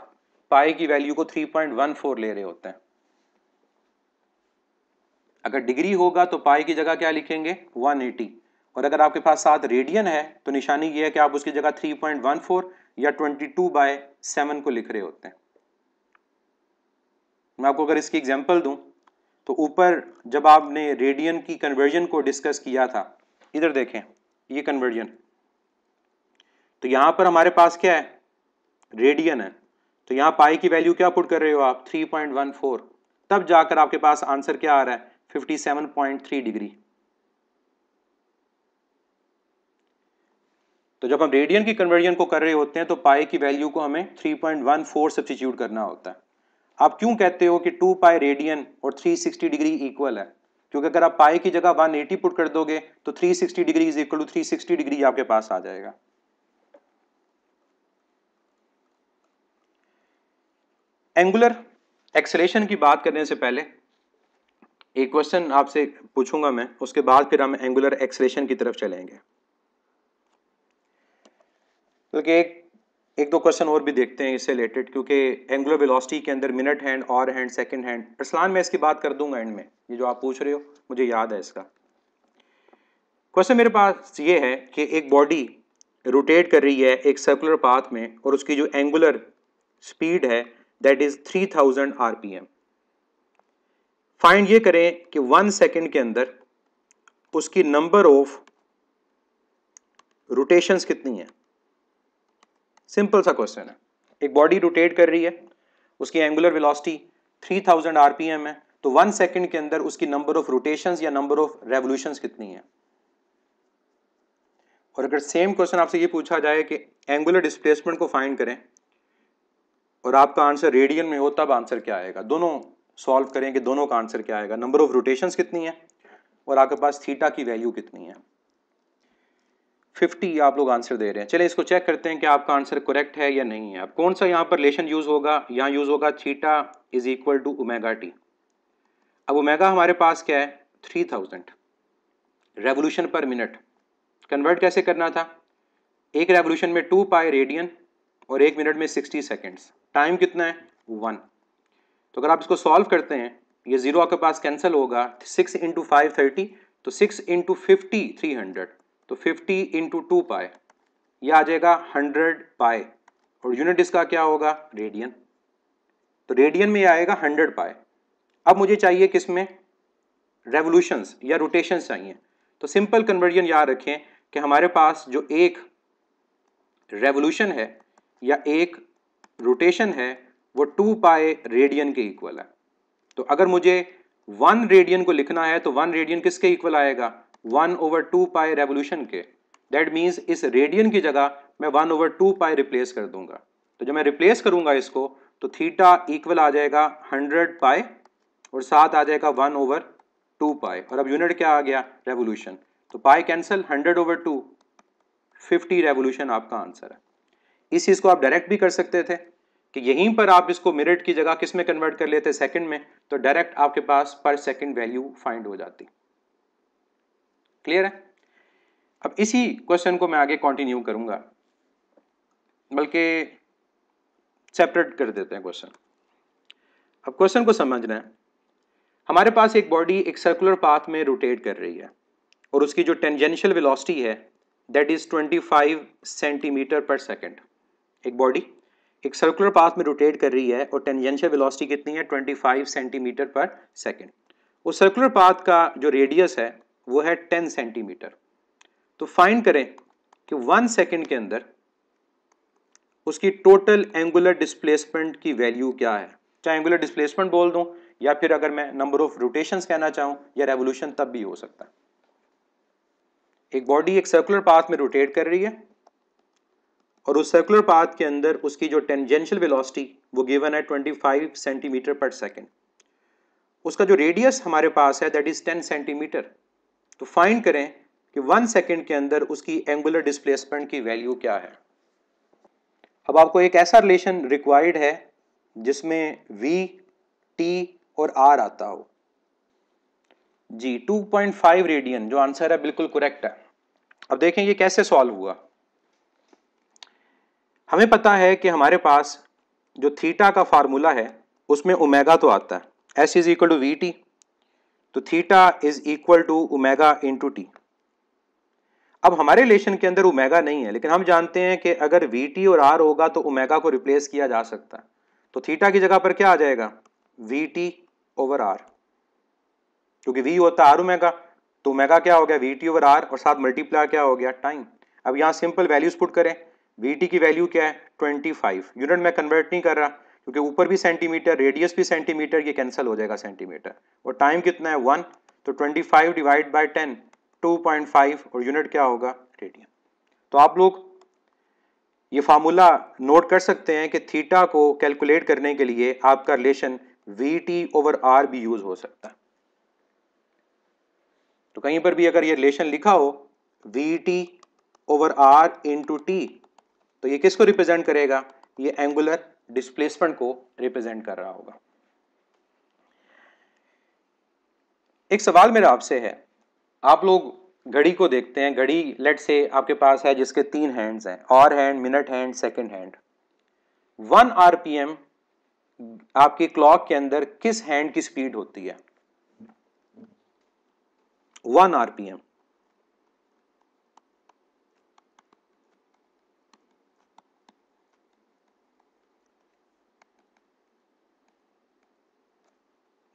पाए की वैल्यू को 3.14 ले रहे होते हैं अगर डिग्री होगा तो पाए की जगह क्या लिखेंगे 180 और अगर आपके पास साथ रेडियन है तो निशानी यह है कि आप उसकी जगह 3.14 या 22 बाय सेवन को लिख रहे होते हैं मैं आपको अगर इसकी एग्जाम्पल दूं तो ऊपर जब आपने रेडियन की कन्वर्जन को डिस्कस किया था इधर देखें ये कन्वर्जन तो यहां पर हमारे पास क्या है रेडियन है तो यहां पाई की वैल्यू क्या पुट कर रहे हो आप 3.14 तब जाकर आपके पास आंसर क्या आ रहा है 57.3 डिग्री तो जब हम रेडियन की कन्वर्जन को कर रहे होते हैं तो पाई की वैल्यू को हमें 3.14 सब्सिट्यूट करना होता है आप क्यों कहते हो कि टू पाई रेडियन और 360 डिग्री इक्वल है क्योंकि अगर आप पाई की जगह 180 पुट कर दोगे तो 360 degree is equal to 360 degree आपके पास आ जाएगा एंगुलर एक्सलेशन की बात करने से पहले एक क्वेश्चन आपसे पूछूंगा मैं उसके बाद फिर हम एंगुलर एक्सलेशन की तरफ चलेंगे एक एक दो क्वेश्चन और भी देखते हैं इससे रिलेटेड क्योंकि एंगुलर वेलोसिटी के अंदर मिनट हैंड और हैंड सेकंड हैंड अरसलान मैं इसकी बात कर दूंगा एंड में ये जो आप पूछ रहे हो मुझे याद है इसका क्वेश्चन मेरे पास ये है कि एक बॉडी रोटेट कर रही है एक सर्कुलर पाथ में और उसकी जो एंगुलर स्पीड है that is three thousand R P M find ये करें कि वन सेकेंड के अंदर उसकी नंबर ऑफ रोटेशंस कितनी है सिंपल सा क्वेश्चन है एक बॉडी रोटेट कर रही है उसकी एंगुलर वेलोसिटी 3000 आरपीएम है तो वन सेकंड के अंदर उसकी नंबर ऑफ रोटेशंस या नंबर ऑफ रेवोल्यूशंस कितनी है और अगर सेम क्वेश्चन आपसे ये पूछा जाए कि एंगुलर डिस्प्लेसमेंट को फाइंड करें और आपका आंसर रेडियन में हो तब आंसर क्या आएगा दोनों सॉल्व करें कि दोनों का आंसर क्या आएगा नंबर ऑफ रोटेशंस कितनी है और आपके पास थीटा की वैल्यू कितनी है 50 आप लोग आंसर दे रहे हैं चलिए इसको चेक करते हैं कि आपका आंसर करेक्ट है या नहीं है अब कौन सा यहाँ पर रिलेशन यूज़ होगा यहाँ यूज़ होगा theta is equal to omega t अब ओमेगा हमारे पास क्या है three thousand revolution per minute convert कैसे करना था एक रेवोल्यूशन में टू पाए रेडियन और एक मिनट में सिक्सटी सेकेंड्स टाइम कितना है वन तो अगर आप इसको सॉल्व करते हैं ये ज़ीरो आपके पास कैंसिल होगा सिक्स इंटू फाइव थर्टी तो six into fifty three hundred तो 50 इंटू टू पाए यह आ जाएगा 100 पाए और यूनिट इसका क्या होगा रेडियन तो रेडियन में आएगा 100 पाए अब मुझे चाहिए किस में रेवोल्यूशंस या रोटेशंस चाहिए तो सिंपल कन्वर्जन याद रखें कि हमारे पास जो एक रेवोल्यूशन है या एक रोटेशन है वो टू पाए रेडियन के इक्वल है तो अगर मुझे वन रेडियन को लिखना है तो वन रेडियन किसके इक्वल आएगा one over two pi revolution के दैट मीन्स इस रेडियन की जगह मैं one over two pi replace कर दूंगा तो जब मैं रिप्लेस करूंगा इसको तो थीटा इक्वल आ जाएगा हंड्रेड पाई और साथ आ जाएगा वन ओवर टू पाई और अब यूनिट क्या आ गया रेवोल्यूशन तो pi cancel hundred over two fifty revolution आपका आंसर है इस चीज़ को आप डायरेक्ट भी कर सकते थे कि यहीं पर आप इसको मिनट की जगह किस में कन्वर्ट कर लेते सेकंड में तो डायरेक्ट आपके पास पर सेकंड वैल्यू फाइंड हो जाती क्लियर है अब इसी क्वेश्चन को मैं आगे कंटिन्यू करूंगा बल्कि सेपरेट कर देते हैं क्वेश्चन अब क्वेश्चन को समझना है हमारे पास एक बॉडी एक सर्कुलर पाथ में रोटेट कर रही है और उसकी जो टेंजेंशियल वेलोसिटी है that is 25 centimetre per second एक बॉडी एक सर्कुलर पाथ में रोटेट कर रही है और टेंजेंशियल वेलोसिटी कितनी है 25 सेंटीमीटर पर सेकंड उस सर्कुलर पाथ का जो रेडियस है वो है टेन सेंटीमीटर तो फाइंड करें कि वन सेकेंड के अंदर उसकी टोटल एंगुलर डिस्प्लेसमेंट की वैल्यू क्या है चाहे एंगुलर डिस्प्लेसमेंट बोल दूं या फिर अगर मैं नंबर ऑफ रोटेशन कहना चाहूं या रेवोल्यूशन तब भी हो सकता है एक बॉडी एक सर्कुलर पाथ में रोटेट कर रही है और उस सर्कुलर पाथ के अंदर उसकी जो टेंजेंशियल वेलोसिटी वो गिवन है 25 सेंटीमीटर पर सेकेंड उसका जो रेडियस हमारे पास है दैट इज 10 सेंटीमीटर तो फाइंड करें कि वन सेकेंड के अंदर उसकी एंगुलर डिस्प्लेसमेंट की वैल्यू क्या है अब आपको एक ऐसा रिलेशन रिक्वायर्ड है जिसमें v, t और r आता हो जी 2.5 रेडियन जो आंसर है बिल्कुल करेक्ट है अब देखें ये कैसे सॉल्व हुआ हमें पता है कि हमारे पास जो थीटा का फार्मूला है उसमें ओमेगा तो आता है s is equal to we T तो theta is equal to omega into t अब हमारे रिलेशन के अंदर ओमेगा नहीं है लेकिन हम जानते हैं कि अगर वी टी और आर होगा तो ओमेगा को रिप्लेस किया जा सकता है तो थीटा की जगह पर क्या आ जाएगा वी टी ओवर आर क्योंकि वी होता आर ओमेगा तो ओमेगा क्या हो गया वी टी ओवर आर और साथ मल्टीप्लाई क्या हो गया टाइम अब यहाँ सिंपल वैल्यूज पुट करें वी टी की वैल्यू क्या है ट्वेंटी फाइव यूनिट में कन्वर्ट नहीं कर रहा क्योंकि ऊपर भी सेंटीमीटर रेडियस भी सेंटीमीटर ये कैंसिल हो जाएगा सेंटीमीटर और टाइम कितना है वन तो twenty five divide by ten two point five और यूनिट क्या होगा रेडियन तो आप लोग ये फार्मूला नोट कर सकते हैं कि थीटा को कैलकुलेट करने के लिए आपका relation v T over r भी यूज हो सकता है तो कहीं पर भी अगर ये रिलेशन लिखा हो v T over r into T तो ये किसको रिप्रेजेंट करेगा ये एंगुलर डिस्प्लेसमेंट को रिप्रेजेंट कर रहा होगा एक सवाल मेरा आपसे है आप लोग घड़ी को देखते हैं घड़ी लेट से आपके पास है जिसके तीन हैंड्स हैं और hand minute hand second hand one RPM आपके क्लॉक के अंदर किस हैंड की स्पीड होती है वन आरपीएम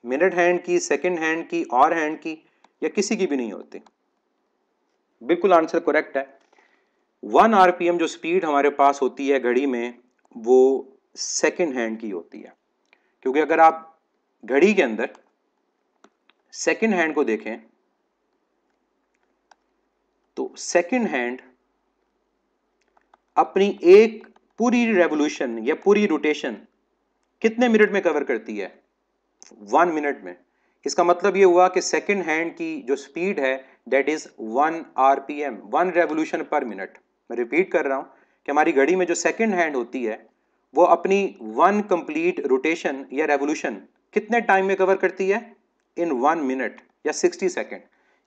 मिनट हैंड की सेकंड हैंड की और हैंड की या किसी की भी नहीं होती बिल्कुल आंसर करेक्ट है वन आरपीएम जो स्पीड हमारे पास होती है घड़ी में वो सेकंड हैंड की होती है क्योंकि अगर आप घड़ी के अंदर सेकंड हैंड को देखें तो सेकंड हैंड अपनी एक पूरी रेवोल्यूशन या पूरी रोटेशन कितने मिनट में कवर करती है वन मिनट में इसका मतलब ये हुआ कि सेकेंड हैंड की जो स्पीड है that is one R P M one revolution per minute मैं रिपीट कर रहा हूँ कि हमारी घड़ी में जो सेकेंड हैंड होती है वो अपनी वन कंप्लीट रोटेशन या रेवोल्यूशन कितने टाइम में कवर करती है इन वन मिनट या सिक्सटी सेकेंड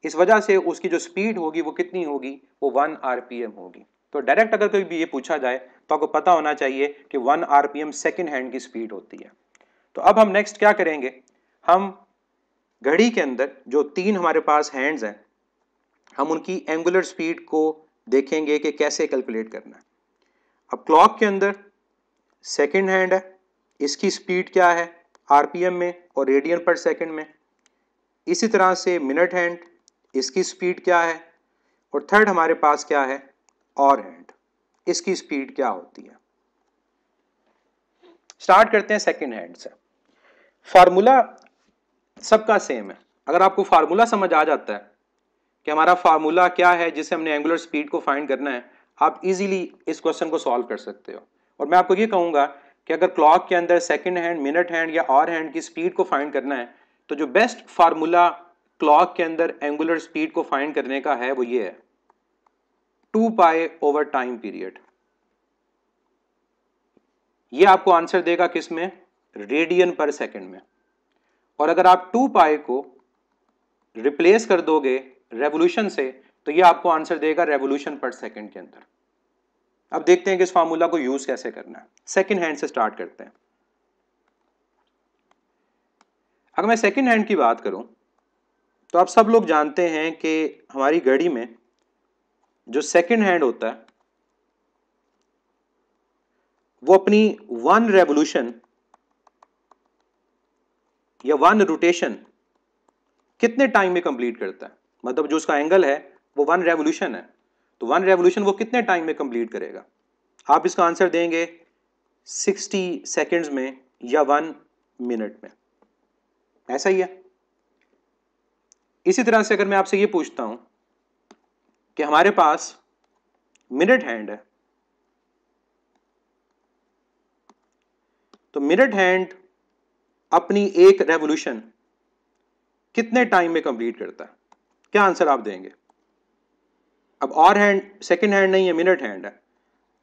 इस वजह से उसकी जो स्पीड होगी वो कितनी होगी वो वन आर पी एम होगी तो डायरेक्ट अगर कोई भी ये पूछा जाए तो आपको पता होना चाहिए कि one R P M second hand की स्पीड होती है तो अब हम नेक्स्ट क्या करेंगे हम घड़ी के अंदर जो तीन हमारे पास हैंड्स हैं हम उनकी एंगुलर स्पीड को देखेंगे कि कैसे कैलकुलेट करना है अब क्लॉक के अंदर सेकंड हैंड है इसकी स्पीड क्या है आरपीएम में और रेडियन पर सेकंड में इसी तरह से मिनट हैंड इसकी स्पीड क्या है और थर्ड हमारे पास क्या है और हैंड इसकी स्पीड क्या होती है स्टार्ट करते हैं सेकंड हैंड से फार्मूला सबका सेम है अगर आपको फार्मूला समझ आ जाता है कि हमारा फार्मूला क्या है जिसे हमने एंगुलर स्पीड को फाइंड करना है आप इजीली इस क्वेश्चन को सॉल्व कर सकते हो और मैं आपको ये कहूँगा कि अगर क्लॉक के अंदर सेकंड हैंड मिनट हैंड या और हैंड की स्पीड को फाइंड करना है तो जो बेस्ट फार्मूला क्लॉक के अंदर एंगुलर स्पीड को फाइंड करने का है वो ये है to pi over time period ये आपको आंसर देगा किस में रेडियन पर सेकंड में और अगर आप टू पाए को रिप्लेस कर दोगे रेवोल्यूशन से तो ये आपको आंसर देगा रेवोल्यूशन पर सेकंड के अंदर अब देखते हैं कि इस फार्मूला को यूज कैसे करना है सेकेंड हैंड से स्टार्ट करते हैं अगर मैं सेकेंड हैंड की बात करूं तो आप सब लोग जानते हैं कि हमारी घड़ी में जो सेकेंड हैंड होता है वो अपनी वन रेवोल्यूशन या वन रोटेशन कितने टाइम में कंप्लीट करता है मतलब जो उसका एंगल है वो वन रेवोल्यूशन है तो वन रेवोल्यूशन वो कितने टाइम में कंप्लीट करेगा आप इसका आंसर देंगे 60 सेकेंड्स में या वन मिनट में ऐसा ही है इसी तरह से अगर मैं आपसे ये पूछता हूं कि हमारे पास मिनट हैंड है तो मिनट हैंड अपनी एक रेवोल्यूशन कितने टाइम में कंप्लीट करता है क्या आंसर आप देंगे अब और हैंड सेकेंड हैंड नहीं है मिनट हैंड है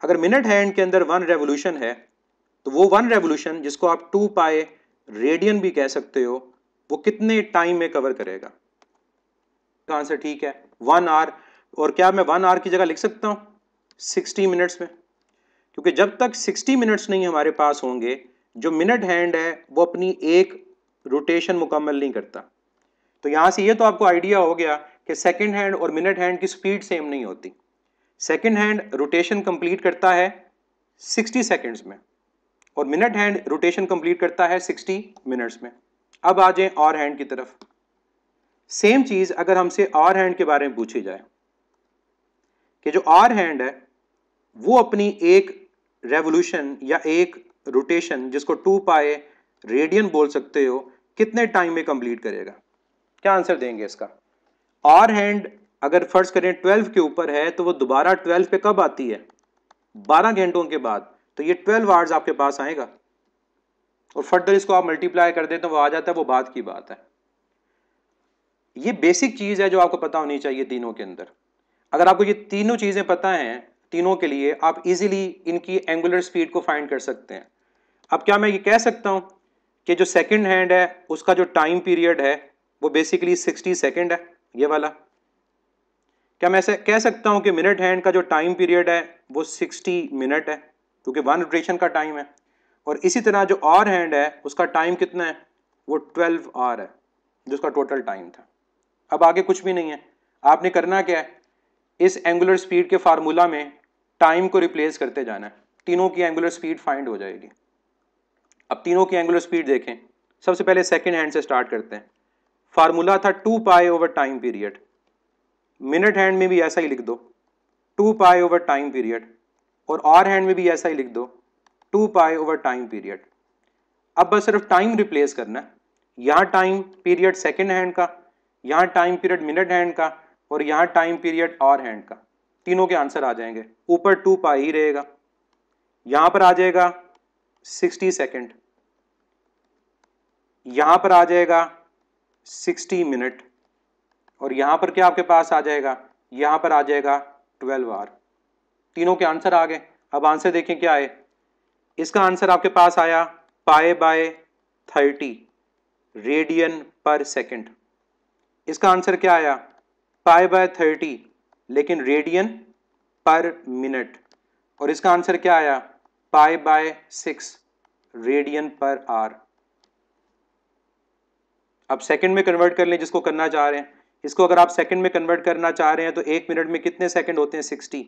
अगर मिनट हैंड के अंदर वन रेवोल्यूशन है तो वो वन रेवोल्यूशन जिसको आप टू पाए रेडियन भी कह सकते हो वो कितने टाइम में कवर करेगा का आंसर ठीक है वन आर और क्या मैं वन आर की जगह लिख सकता हूं सिक्सटी मिनट्स में क्योंकि जब तक सिक्सटी मिनट्स नहीं हमारे पास होंगे जो मिनट हैंड है वो अपनी एक रोटेशन मुकम्मल नहीं करता तो यहाँ से ये तो आपको आइडिया हो गया कि सेकेंड हैंड और मिनट हैंड की स्पीड सेम नहीं होती सेकेंड हैंड रोटेशन कंप्लीट करता है 60 सेकेंड्स में और मिनट हैंड रोटेशन कंप्लीट करता है 60 मिनट्स में अब आ जाए और हैंड की तरफ सेम चीज़ अगर हमसे और हैंड के बारे में पूछी जाए कि जो और हैंड है वो अपनी एक रेवोल्यूशन या एक रोटेशन जिसको टू पाए रेडियन बोल सकते हो कितने टाइम में कंप्लीट करेगा क्या आंसर देंगे इसका आर हैंड अगर फर्ज करें ट्वेल्व के ऊपर है तो वो दोबारा ट्वेल्व पे कब आती है बारह घंटों के बाद तो ये ट्वेल्व आवर्स आपके पास आएगा और फर्दर इसको आप मल्टीप्लाई कर देते तो वो आ जाता है वो बात की बात है ये बेसिक चीज़ है जो आपको पता होनी चाहिए तीनों के अंदर अगर आपको ये तीनों चीज़ें पता हैं तीनों के लिए आप इजीली इनकी एंगुलर स्पीड को फाइंड कर सकते हैं अब क्या मैं ये कह सकता हूँ कि जो सेकंड हैंड है उसका जो टाइम पीरियड है वो बेसिकली सिक्सटी सेकेंड है ये वाला क्या मैं ऐसे कह सकता हूँ कि मिनट हैंड का जो टाइम पीरियड है वो सिक्सटी मिनट है क्योंकि वन रोटेशन का टाइम है और इसी तरह जो आर हैंड है उसका टाइम कितना है वो ट्वेल्व आर है जो उसका टोटल टाइम था अब आगे कुछ भी नहीं है आपने करना क्या है इस एंगुलर स्पीड के फार्मूला में टाइम को रिप्लेस करते जाना है तीनों की एंगुलर स्पीड फाइंड हो जाएगी अब तीनों की एंगुलर स्पीड देखें सबसे पहले सेकेंड हैंड से स्टार्ट करते हैं फार्मूला था two pi over time period minute hand में भी ऐसा ही लिख दो two pi over time period और आर हैंड में भी ऐसा ही लिख दो two pi over time period अब बस सिर्फ टाइम रिप्लेस करना है यहाँ टाइम पीरियड सेकेंड हैंड का यहाँ टाइम पीरियड मिनट हैंड का और यहाँ टाइम पीरियड आर हैंड का तीनों के आंसर आ जाएंगे ऊपर टू पाई ही रहेगा यहां पर आ जाएगा सिक्सटी सेकेंड यहां पर आ जाएगा सिक्सटी मिनट और यहां पर क्या आपके पास आ जाएगा यहां पर आ जाएगा ट्वेल्व आर तीनों के आंसर आ गए अब आंसर देखें क्या है इसका आंसर आपके पास आया पाए बाय थर्टी रेडियन पर सेकेंड इसका आंसर क्या आया पाए बाय थर्टी लेकिन रेडियन पर मिनट और इसका आंसर क्या आया pi by six radian per hour अब सेकंड में कन्वर्ट कर लें जिसको करना चाह रहे हैं इसको अगर आप सेकंड में कन्वर्ट करना चाह रहे हैं तो एक मिनट में कितने सेकंड होते हैं सिक्सटी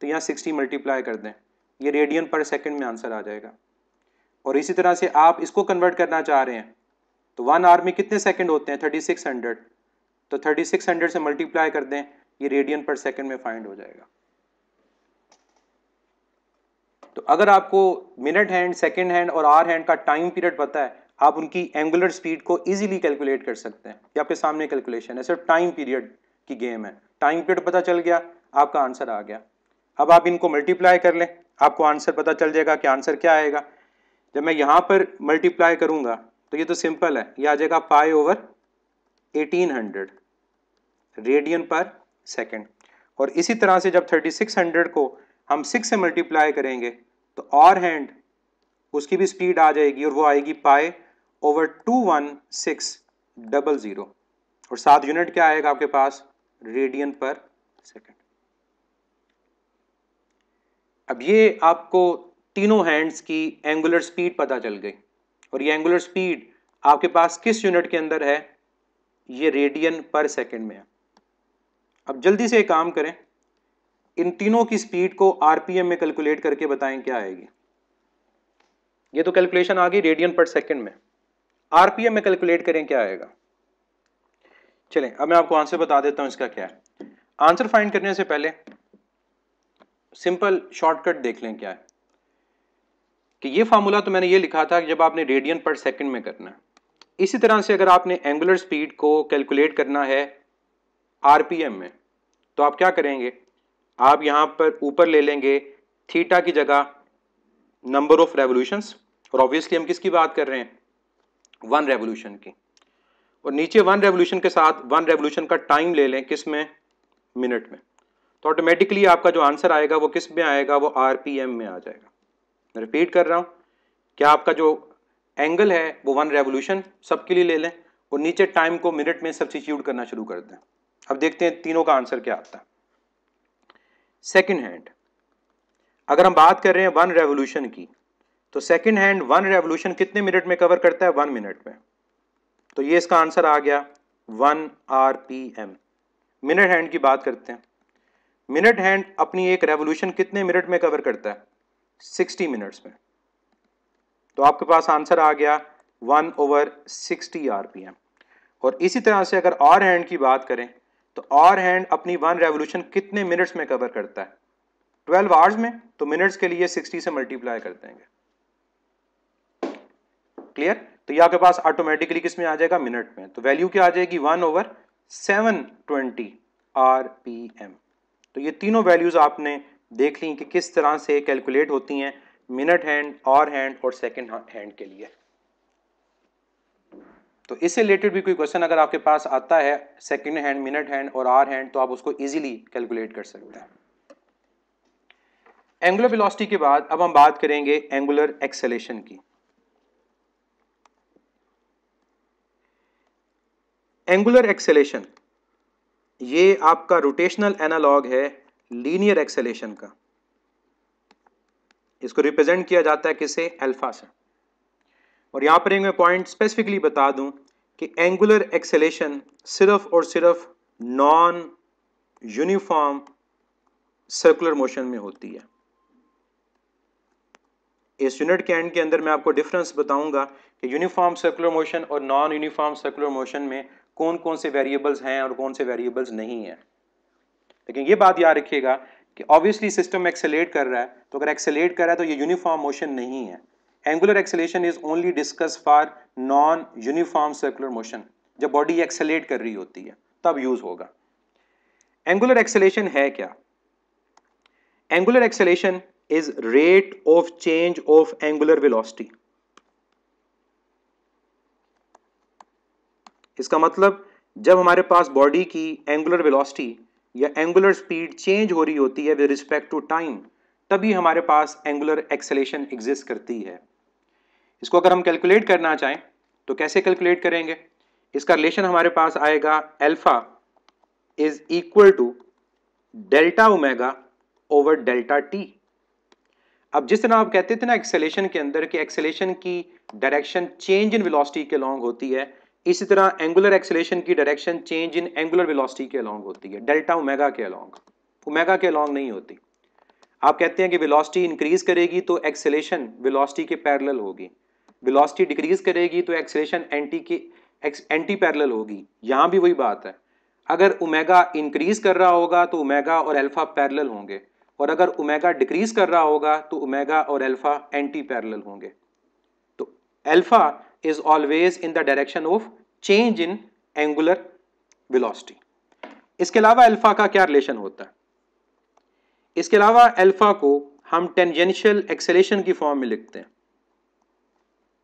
तो यहाँ सिक्सटी मल्टीप्लाई कर दें ये रेडियन पर सेकंड में आंसर आ जाएगा और इसी तरह से आप इसको कन्वर्ट करना चाह रहे हैं तो वन आर में कितने सेकंड होते हैं थर्टी सिक्स हंड्रेड तो थर्टी सिक्स हंड्रेड से मल्टीप्लाई कर दें ये रेडियन पर सेकंड में फाइंड हो जाएगा तो अगर आपको मिनट हैंड सेकेंड हैंड और आर हैंड का टाइम पीरियड पता है आप उनकी एंगुलर स्पीड को इजीली कैलकुलेट कर सकते हैं ये आपके सामने कैलकुलेशन है सिर्फ टाइम पीरियड की गेम है टाइम पीरियड पता चल गया आपका आंसर आ गया अब आप इनको मल्टीप्लाई कर लें आपको आंसर पता चल जाएगा कि आंसर क्या आएगा जब मैं यहाँ पर मल्टीप्लाई करूँगा तो ये तो सिंपल है ये आ जाएगा पाई ओवर 1800 रेडियन पर सेकेंड और इसी तरह से जब 3600 को हम सिक्स से मल्टीप्लाई करेंगे तो और हैंड उसकी भी स्पीड आ जाएगी और वो आएगी pi over two one six double zero और सात यूनिट क्या आएगा आपके पास रेडियन पर सेकेंड अब ये आपको तीनों हैंड्स की एंगुलर स्पीड पता चल गई और ये एंगुलर स्पीड आपके पास किस यूनिट के अंदर है ये रेडियन पर सेकेंड में है अब जल्दी से एक काम करें इन तीनों की स्पीड को आरपीएम में कैलकुलेट करके बताएं क्या आएगी ये तो कैलकुलेशन आ गई रेडियन पर सेकंड में आरपीएम में कैलकुलेट करें क्या आएगा चलें अब मैं आपको आंसर बता देता हूं इसका क्या है आंसर फाइंड करने से पहले सिंपल शॉर्टकट देख लें क्या है कि ये फार्मूला तो मैंने ये लिखा था कि जब आपने रेडियन पर सेकंड में करना है इसी तरह से अगर आपने एंगुलर स्पीड को कैलकुलेट करना है आरपीएम में तो आप क्या करेंगे आप यहाँ पर ऊपर ले लेंगे थीटा की जगह नंबर ऑफ रेवोल्यूशंस और ऑब्वियसली हम किसकी बात कर रहे हैं वन रेवोल्यूशन की और नीचे वन रेवोल्यूशन के साथ वन रेवोल्यूशन का टाइम ले लें किस में मिनट में तो ऑटोमेटिकली आपका जो आंसर आएगा वो किस में आएगा वो आर में आ जाएगा मैं रिपीट कर रहा हूँ क्या आपका जो एंगल है वो वन रेवोल्यूशन सबके लिए ले लें और नीचे टाइम को मिनट में सब्सिट्यूट करना शुरू कर दें अब देखते हैं तीनों का आंसर क्या आता है सेकेंड हैंड अगर हम बात कर रहे हैं वन रेवोल्यूशन की तो सेकेंड हैंड वन रेवोल्यूशन कितने मिनट में कवर करता है वन मिनट में तो ये इसका आंसर आ गया one R P M minute hand की बात करते हैं मिनट हैंड अपनी एक रेवोल्यूशन कितने मिनट में कवर करता है सिक्सटी मिनट्स में तो आपके पास आंसर आ गया one over sixty R P M और इसी तरह से अगर और हैंड की बात करें तो आवर हैंड अपनी वन रेवोल्यूशन कितने मिनट्स में कवर करता है 12 आवर्स में तो मिनट्स के लिए 60 से मल्टीप्लाई कर देंगे क्लियर तो ये आपके पास ऑटोमेटिकली किस में आ जाएगा मिनट में तो वैल्यू क्या आ जाएगी one over seven twenty R P M तो ये तीनों वैल्यूज आपने देख ली कि किस तरह से कैलकुलेट होती हैं मिनट हैंड और हैंड और सेकेंड हैंड के लिए तो इससे रिलेटेड भी कोई क्वेश्चन अगर आपके पास आता है सेकेंड हैंड मिनट हैंड और आर हैंड तो आप उसको इजीली कैलकुलेट कर सकते हैं एंगुलर वेलोसिटी के बाद अब हम बात करेंगे एंगुलर एक्सेलेशन की एंगुलर एक्सेलेशन ये आपका रोटेशनल एनालॉग है लीनियर एक्सेलेशन का इसको रिप्रेजेंट किया जाता है किसे अल्फा से और यहाँ पर एक मैं पॉइंट स्पेसिफिकली बता दूँ कि एंगुलर एक्सेलेशन सिर्फ और सिर्फ नॉन यूनिफॉर्म सर्कुलर मोशन में होती है इस यूनिट के एंड के अंदर मैं आपको डिफरेंस बताऊंगा कि यूनिफॉर्म सर्कुलर मोशन और नॉन यूनिफॉर्म सर्कुलर मोशन में कौन कौन से वेरिएबल्स हैं और कौन से वेरिएबल्स नहीं हैं लेकिन ये बात याद रखिएगा कि ऑब्वियसली सिस्टम एक्सेलेट कर रहा है तो अगर एक्सेलेट कर रहा है तो ये यूनिफॉर्म मोशन नहीं है angular acceleration is only discuss for non uniform circular motion जब बॉडी एक्सेलेट कर रही होती है तब यूज होगा एंगुलर एक्सेलेशन है क्या angular acceleration is rate of change of angular velocity इसका मतलब जब हमारे पास बॉडी की एंगुलर वेलोसिटी या एंगुलर स्पीड चेंज हो रही होती है विद रिस्पेक्ट टू टाइम तभी हमारे पास एंगुलर एक्सेलेशन एग्जिस्ट करती है इसको अगर हम कैलकुलेट करना चाहें तो कैसे कैलकुलेट करेंगे इसका रिलेशन हमारे पास आएगा alpha is equal to delta omega over delta T अब जिस तरह आप कहते थे ना एक्सेलेशन के अंदर कि एक्सेलेशन की डायरेक्शन चेंज इन वेलोसिटी के लॉन्ग होती है इसी तरह एंगुलर एक्सेलेशन की direction change in angular velocity के लॉन्ग होती है डेल्टा ओमेगा के लॉन्ग ओमेगा के लॉन्ग नहीं होती आप कहते हैं कि वेलोसिटी इंक्रीज करेगी तो एक्सेलेशन वेलोसिटी के पैरेलल होगी वेलोसिटी डिक्रीज करेगी तो एक्सेलेशन एंटी के एंटी पैरेलल होगी यहाँ भी वही बात है अगर ओमेगा इंक्रीज कर रहा होगा तो ओमेगा और अल्फा पैरेलल होंगे और अगर ओमेगा डिक्रीज कर रहा होगा तो ओमेगा और अल्फा एंटी पैरेलल होंगे तो alpha is always in the direction of change in angular velocity इसके अलावा अल्फा का क्या रिलेशन होता है इसके अलावा अल्फा को हम टेंजेंशियल एक्सेलेशन की फॉर्म में लिखते हैं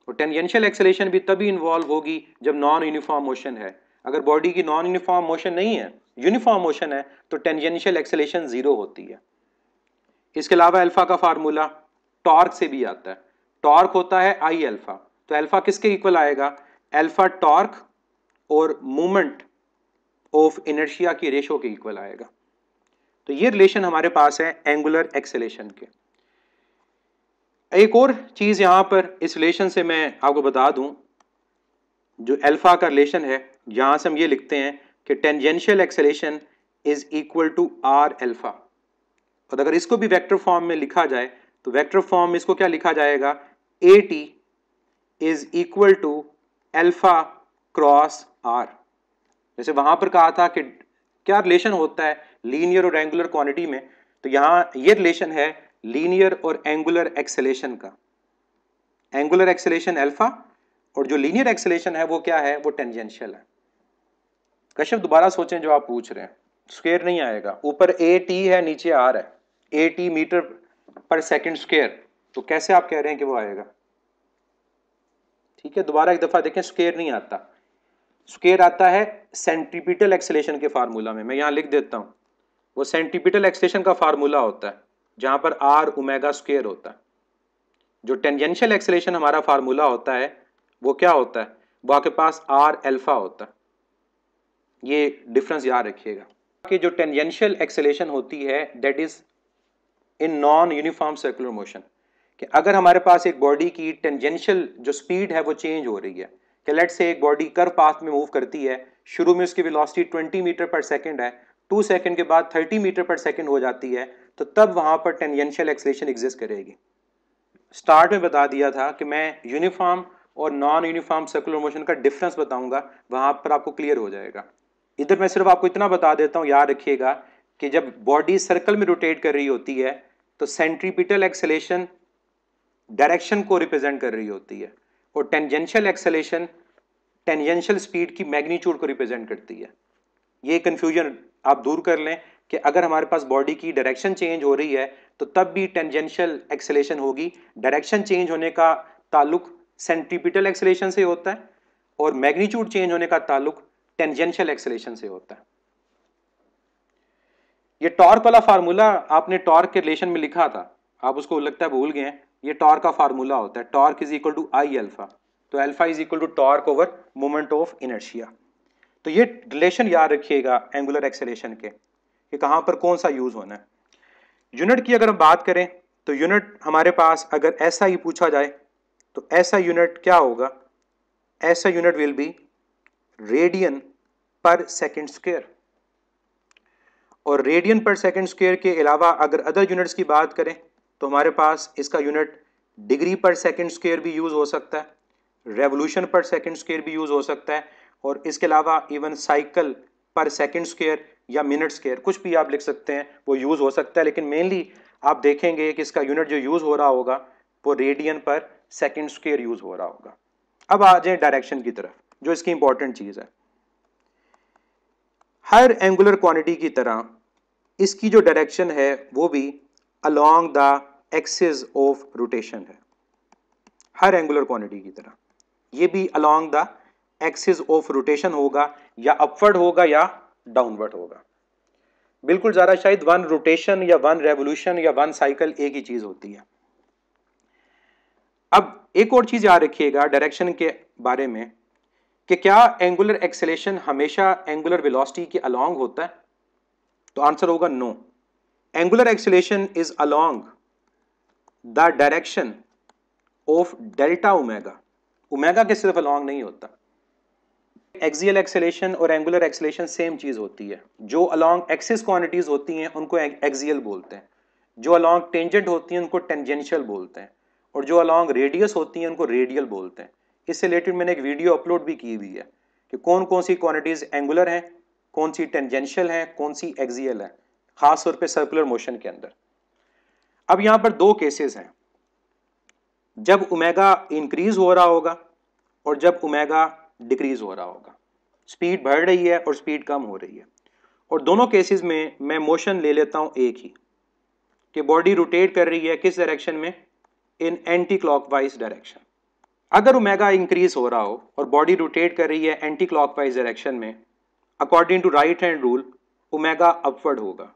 तो टेंजेंशियल एक्सेलेशन भी तभी इन्वॉल्व होगी जब नॉन यूनिफॉर्म मोशन है अगर बॉडी की नॉन यूनिफॉर्म मोशन नहीं है यूनिफॉर्म मोशन है तो टेंजेंशियल एक्सेलेशन ज़ीरो होती है इसके अलावा अल्फ़ा का फार्मूला टॉर्क से भी आता है टॉर्क होता है आई अल्फ़ा तो अल्फ़ा किसके इक्वल आएगा अल्फ़ा टॉर्क और मूमेंट ऑफ इनर्शिया की रेशो के इक्वल आएगा तो ये रिलेशन हमारे पास है एंगुलर एक्सेलेशन के एक और चीज़ यहाँ पर इस रिलेशन से मैं आपको बता दूं जो अल्फ़ा का रिलेशन है यहां से हम ये लिखते हैं कि tangential acceleration is equal to R alpha और अगर इसको भी वेक्टर फॉर्म में लिखा जाए तो वेक्टर फॉर्म में इसको क्या लिखा जाएगा A T is equal to alpha cross R जैसे वहां पर कहा था कि क्या रिलेशन होता है लीनियर और रेंगुलर क्वांटिटी में तो यहाँ ये रिलेशन है लीनियर और एंगुलर एक्सेलेशन का एंगुलर एक्सेलेशन अल्फा और जो लीनियर एक्सेलेशन है वो क्या है वो टेंजेंशियल है कश्यप दोबारा सोचें जो आप पूछ रहे हैं स्क्वेयर नहीं आएगा ऊपर ए टी है नीचे आर है ए टी मीटर पर सेकंड स्क्वेयर तो कैसे आप कह रहे हैं कि वो आएगा ठीक है दोबारा एक दफ़ा देखें स्क्वेयर नहीं आता स्क्वेयर आता है सेंट्रीपिटल एक्सेलेशन के फार्मूला में मैं यहां लिख देता हूं वो सेंट्रीपिटल एक्सेलेशन का फार्मूला होता है जहां पर आर उमेगा स्क्वेयर होता है जो टेंजेंशियल एक्सलेशन हमारा फार्मूला होता है वो क्या होता है वो आपके पास आर एल्फा होता है ये डिफरेंस याद रखिएगा कि जो टेंजेंशियल एक्सेलेशन होती है that is in non uniform circular motion कि अगर हमारे पास एक बॉडी की टेंजेंशियल जो स्पीड है वो चेंज हो रही है कि लेट से एक बॉडी कर पाथ में मूव करती है शुरू में उसकी वेलोसिटी 20 मीटर पर सेकंड है टू सेकंड के बाद 30 मीटर पर सेकंड हो जाती है तो तब वहां पर टेंजेंशियल एक्सलेशन एग्जिस्ट करेगी स्टार्ट में बता दिया था कि मैं यूनिफॉर्म और नॉन यूनिफॉर्म सर्कुलर मोशन का डिफरेंस बताऊंगा वहां पर आपको क्लियर हो जाएगा इधर मैं सिर्फ आपको इतना बता देता हूँ याद रखिएगा कि जब बॉडी सर्कल में रोटेट कर रही होती है तो सेंट्रीपिटल एक्सेलेशन डायरेक्शन को रिप्रेजेंट कर रही होती है और टेंजेंशियल एक्सेलेशन टेंजेंशियल स्पीड की मैग्नीट्यूड को रिप्रेजेंट करती है ये कन्फ्यूजन आप दूर कर लें कि अगर हमारे पास बॉडी की डायरेक्शन चेंज हो रही है तो तब भी टेंजेंशियल एक्सेलेशन होगी डायरेक्शन चेंज होने का ताल्लुक सेंट्रीपिटल एक्सेलेशन से होता है और मैग्नीट्यूड चेंज होने का ताल्लुक टेंजेंशियल एक्सेलेशन से होता है ये टॉर्क वाला फार्मूला आपने टॉर्क के रिलेशन में लिखा था आप उसको लगता है भूल गए ये टॉर्क का फार्मूला होता है torque is equal to I alpha तो alpha is equal to torque over moment of inertia तो ये रिलेशन याद रखिएगा एंगुलर एक्सेलेशन के कि कहाँ पर कौन सा यूज़ होना है यूनिट की अगर हम बात करें तो यूनिट हमारे पास अगर ऐसा ही पूछा जाए तो ऐसा यूनिट क्या होगा ऐसा यूनिट विल बी रेडियन पर सेकेंड स्क्वेयर और रेडियन पर सेकेंड स्क्वेयर के अलावा अगर अदर यूनिट्स की बात करें तो हमारे पास इसका यूनिट डिग्री पर सेकेंड स्क्वेयर भी यूज़ हो सकता है रेवोल्यूशन पर सेकेंड स्क्वेयर भी यूज़ हो सकता है और इसके अलावा इवन साइकिल पर सेकेंड स्क्वेयर या मिनट स्केयर कुछ भी आप लिख सकते हैं वो यूज़ हो सकता है लेकिन मेनली आप देखेंगे कि इसका यूनिट जो यूज़ हो रहा होगा वो रेडियन पर सेकेंड स्केयर यूज़ हो रहा होगा अब आ जाए डायरेक्शन की तरफ जो इसकी इंपॉर्टेंट चीज़ है हर एंगुलर क्वांटिटी की तरह इसकी जो डायरेक्शन है वो भी along the axis of rotation है हर एंगुलर क्वांटिटी की तरह ये भी along the axis of rotation होगा या अपवर्ड होगा या डाउनवर्ड होगा बिल्कुल ज्यादा शायद वन रोटेशन या वन रेवोल्यूशन या वन साइकिल एक ही चीज़ होती है अब एक और चीज़ याद रखिएगा डायरेक्शन के बारे में कि क्या एंगुलर एक्सेलेशन हमेशा एंगुलर वेलोसिटी के अलोंग होता है तो आंसर होगा no angular acceleration is along the direction of delta omega omega के सिर्फ अलोंग नहीं होता एक्सियल एक्सेलेशन और एंगुलर एक्सेलेशन सेम चीज़ होती है जो अलॉन्ग एक्सिस क्वांटिटीज़ होती हैं उनको एक्सियल बोलते हैं जो अलॉन्ग टेंजेंट होती हैं उनको टेंजेंशियल बोलते हैं और जो अलॉन्ग रेडियस होती हैं उनको रेडियल बोलते हैं इससे रिलेटेड मैंने एक वीडियो अपलोड भी की हुई है कि कौन कौन सी क्वांटिटीज़ एंगुलर हैं कौन सी टेंजेंशियल हैं कौन सी एक्सियल है खास तौर सर्कुलर मोशन के अंदर अब यहाँ पर दो केसेस हैं जब उमेगा इंक्रीज हो रहा होगा और जब उमेगा डिक्रीज हो रहा होगा स्पीड बढ़ रही है और स्पीड कम हो रही है और दोनों केसेस में मैं मोशन ले लेता हूँ एक ही कि बॉडी रोटेट कर रही है किस डायरेक्शन में इन एंटी क्लॉक डायरेक्शन अगर ओमेगा इंक्रीज हो रहा हो और बॉडी रोटेट कर रही है एंटी क्लॉक डायरेक्शन में according to right hand rule omega upward होगा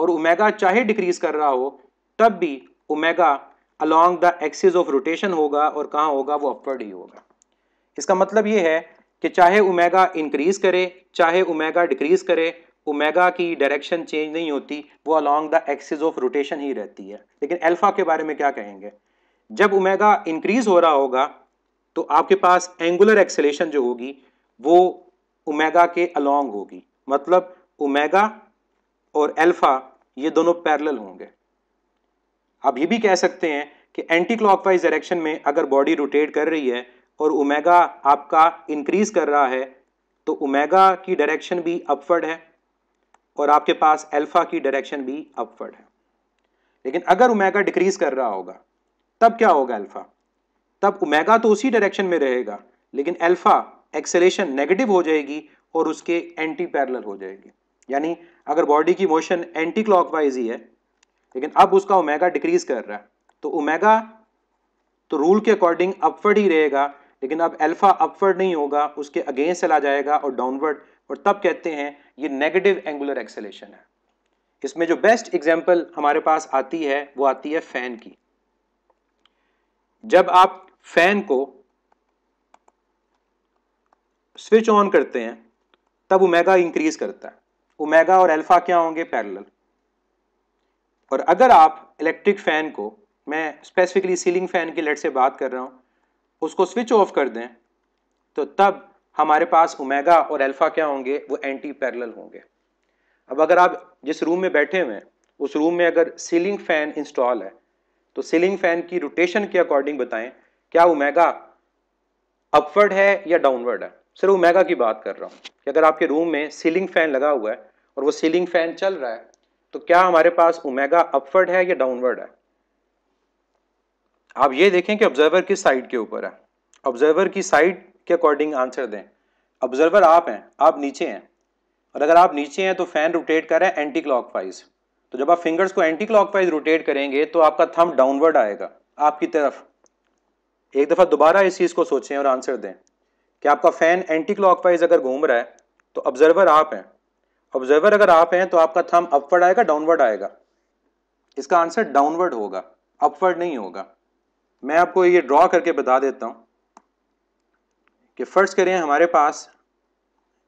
और ओमेगा चाहे डिक्रीज कर रहा हो तब भी omega along the axis of rotation होगा और कहाँ होगा वो अपवर्ड ही होगा इसका मतलब ये है कि चाहे उमेगा इंक्रीज करे चाहे उमेगा डिक्रीज करे ओमेगा की डायरेक्शन चेंज नहीं होती वो along the axis of rotation ही रहती है लेकिन अल्फा के बारे में क्या कहेंगे जब ओमेगा इंक्रीज हो रहा होगा तो आपके पास एंगुलर एक्सेलेशन जो होगी वो ओमेगा के अलॉन्ग होगी मतलब ओमेगा और अल्फा ये दोनों पैरेलल होंगे आप ये भी कह सकते हैं कि एंटी क्लॉकवाइज डायरेक्शन में अगर बॉडी रोटेट कर रही है और ओमेगा आपका इंक्रीज कर रहा है तो ओमेगा की डायरेक्शन भी अपवर्ड है और आपके पास अल्फा की डायरेक्शन भी अपवर्ड है लेकिन अगर ओमेगा डिक्रीज कर रहा होगा तब क्या होगा अल्फा तब ओमेगा तो उसी डायरेक्शन में रहेगा लेकिन अल्फा एक्सेलेशन नेगेटिव हो जाएगी और उसके एंटी पैरल हो जाएगी यानी अगर बॉडी की मोशन एंटी क्लॉकवाइज ही है लेकिन अब उसका ओमेगा डिक्रीज कर रहा है तो ओमेगा तो रूल के अकॉर्डिंग अपवर्ड ही रहेगा लेकिन अब अल्फ़ा अपवर्ड नहीं होगा उसके अगेंस्ट चला जाएगा और डाउनवर्ड और तब कहते हैं ये नेगेटिव एंगुलर एक्सेलेशन है इसमें जो बेस्ट एग्जाम्पल हमारे पास आती है वो आती है फ़ैन की जब आप फ़ैन को स्विच ऑन करते हैं तब ओमेगा इंक्रीज करता है ओमेगा और अल्फ़ा क्या होंगे पैरेलल और अगर आप इलेक्ट्रिक फ़ैन को मैं स्पेसिफिकली सीलिंग फ़ैन की लेट से बात कर रहा हूं उसको स्विच ऑफ कर दें तो तब हमारे पास ओमेगा और अल्फ़ा क्या होंगे वो एंटी पैरेलल होंगे अब अगर आप जिस रूम में बैठे हुए हैं उस रूम में अगर सीलिंग फ़ैन इंस्टॉल है तो सीलिंग फ़ैन की रोटेशन के अकॉर्डिंग बताएं क्या ओमेगा अपवर्ड है या डाउनवर्ड है सिर्फ ओमेगा की बात कर रहा हूँ कि अगर आपके रूम में सीलिंग फ़ैन लगा हुआ है और वो सीलिंग फ़ैन चल रहा है तो क्या हमारे पास ओमेगा अपवर्ड है या डाउनवर्ड है आप ये देखें कि ऑब्जर्वर किस साइड के ऊपर है ऑब्जर्वर की साइड के अकॉर्डिंग आंसर दें ऑब्जर्वर आप हैं आप नीचे हैं और अगर आप नीचे हैं तो फैन रोटेट कर रहे हैं एंटी क्लॉकवाइज तो जब आप फिंगर्स को एंटी क्लॉकवाइज रोटेट करेंगे तो आपका थम डाउनवर्ड आएगा आपकी तरफ एक दफ़ा दोबारा इस चीज़ को सोचें और आंसर दें कि आपका फ़ैन एंटी क्लॉकवाइज अगर घूम रहा है तो ऑब्जर्वर आप हैं ऑब्जर्वर अगर आप हैं तो आपका थम अपवर्ड आएगा डाउनवर्ड आएगा इसका आंसर डाउनवर्ड होगा अपवर्ड नहीं होगा मैं आपको ये ड्रॉ करके बता देता हूँ कि फ़र्ज़ करें हमारे पास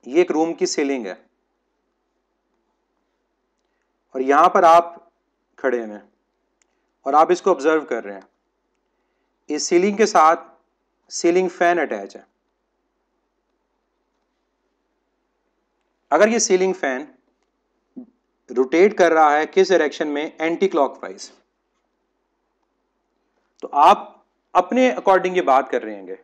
ये एक रूम की सीलिंग है और यहाँ पर आप खड़े हैं और आप इसको ऑब्ज़र्व कर रहे हैं इस सीलिंग के साथ सीलिंग फैन अटैच है अगर ये सीलिंग फैन रोटेट कर रहा है किस डायरेक्शन में एंटी क्लॉकवाइज तो आप अपने अकॉर्डिंग ये बात कर रहे होंगे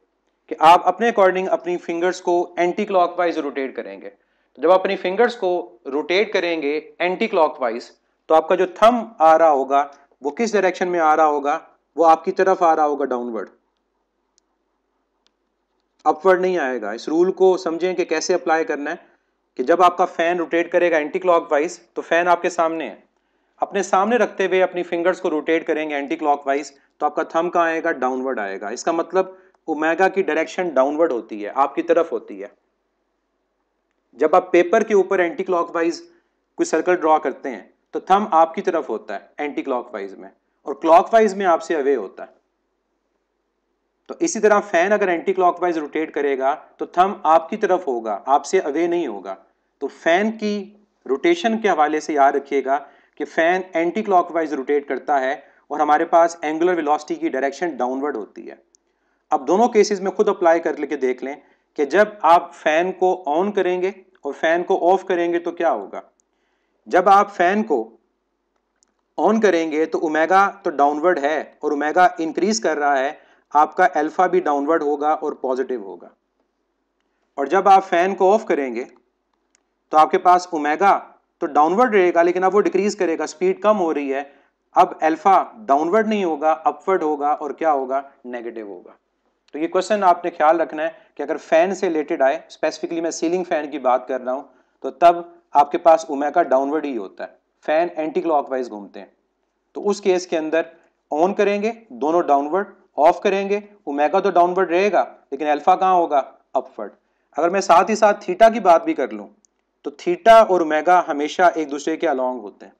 कि आप अपने अकॉर्डिंग अपनी फिंगर्स को एंटी क्लॉक रोटेट करेंगे तो जब अपनी फिंगर्स को रोटेट करेंगे एंटी क्लॉक तो आपका जो थम आ रहा होगा वो किस डायरेक्शन में आ रहा होगा वो आपकी तरफ आ रहा होगा डाउनवर्ड अपवर्ड नहीं आएगा इस रूल को समझें कि कैसे अप्लाई करना है कि जब आपका फैन रोटेट करेगा एंटी क्लॉकवाइज तो फैन आपके सामने है अपने सामने रखते हुए अपनी फिंगर्स को रोटेट करेंगे एंटी वाइज तो आपका थम कहाँ आएगा डाउनवर्ड आएगा इसका मतलब ओमेगा की डायरेक्शन डाउनवर्ड होती है आपकी तरफ होती है जब आप पेपर के ऊपर एंटी वाइज कोई सर्कल ड्रॉ करते हैं तो थम आपकी तरफ होता है एंटी वाइज में और क्लॉकवाइज में आपसे अवे होता है तो इसी तरह फैन अगर एंटी क्लॉकवाइज रोटेट करेगा तो थम आपकी तरफ होगा आपसे अवे नहीं होगा तो फैन की रोटेशन के हवाले से याद रखिएगा कि फैन एंटी क्लॉकवाइज रोटेट करता है और हमारे पास एंगुलर वेलोसिटी की डायरेक्शन डाउनवर्ड होती है अब दोनों केसेस में खुद अप्लाई कर लेके देख लें कि जब आप फैन को ऑन करेंगे और फैन को ऑफ करेंगे तो क्या होगा जब आप फैन को ऑन करेंगे तो उमेगा तो डाउनवर्ड है और उमेगा इंक्रीज कर रहा है आपका एल्फा भी डाउनवर्ड होगा और पॉजिटिव होगा और जब आप फैन को ऑफ करेंगे तो आपके पास उमेगा तो डाउनवर्ड रहेगा लेकिन अब वो डिक्रीज करेगा स्पीड कम हो रही है अब अल्फा डाउनवर्ड नहीं होगा अपवर्ड होगा और क्या होगा नेगेटिव होगा तो ये क्वेश्चन आपने ख्याल रखना है कि अगर फैन से रिलेटेड आए स्पेसिफिकली मैं सीलिंग फैन की बात कर रहा हूँ तो तब आपके पास उमेका डाउनवर्ड ही होता है फैन एंटी क्लॉकवाइज घूमते हैं तो उस केस के अंदर ऑन करेंगे दोनों डाउनवर्ड ऑफ करेंगे उमेगा तो डाउनवर्ड रहेगा लेकिन अल्फा कहाँ होगा अपवर्ड अगर मैं साथ ही साथ थीटा की बात भी कर लूँ तो थीटा और ओमेगा हमेशा एक दूसरे के अलोंग होते हैं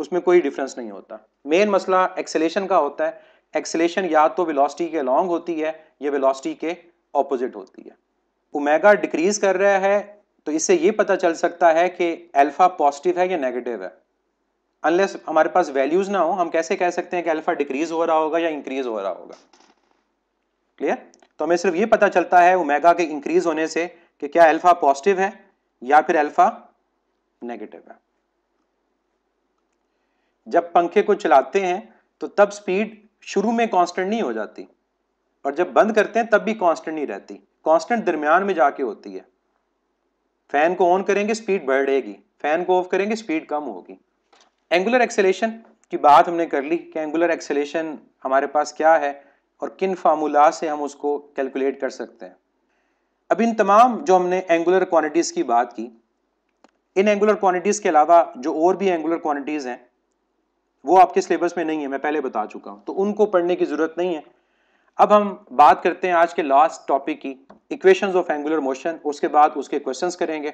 उसमें कोई डिफरेंस नहीं होता मेन मसला एक्सेलेशन का होता है एक्सेलेशन या तो वेलोसिटी के अलोंग होती है या वेलोसिटी के ऑपोजिट होती है ओमेगा डिक्रीज कर रहा है तो इससे ये पता चल सकता है कि अल्फा पॉजिटिव है या नेगेटिव है अनलेस हमारे पास वैल्यूज ना हो हम कैसे कह सकते हैं कि अल्फा डिक्रीज हो रहा होगा या इंक्रीज हो रहा होगा क्लियर तो हमें सिर्फ ये पता चलता है ओमेगा के इंक्रीज होने से कि क्या अल्फा पॉजिटिव है या फिर अल्फा नेगेटिव है जब पंखे को चलाते हैं तो तब स्पीड शुरू में कांस्टेंट नहीं हो जाती और जब बंद करते हैं तब भी कांस्टेंट नहीं रहती कांस्टेंट दरमियान में जाके होती है फैन को ऑन करेंगे स्पीड बढ़ेगी फैन को ऑफ करेंगे स्पीड कम होगी एंगुलर एक्सेलेशन की बात हमने कर ली कि एंगुलर एक्सेलेशन हमारे पास क्या है और किन फार्मूला से हम उसको कैलकुलेट कर सकते हैं अब इन तमाम जो हमने एंगुलर क्वांटिटीज़ की बात की इन एंगुलर क्वांटिटीज़ के अलावा जो और भी एंगुलर क्वांटिटीज़ हैं वो आपके सिलेबस में नहीं है मैं पहले बता चुका हूं तो उनको पढ़ने की ज़रूरत नहीं है अब हम बात करते हैं आज के लास्ट टॉपिक की इक्वेशंस ऑफ एंगुलर मोशन उसके बाद उसके क्वेश्चंस करेंगे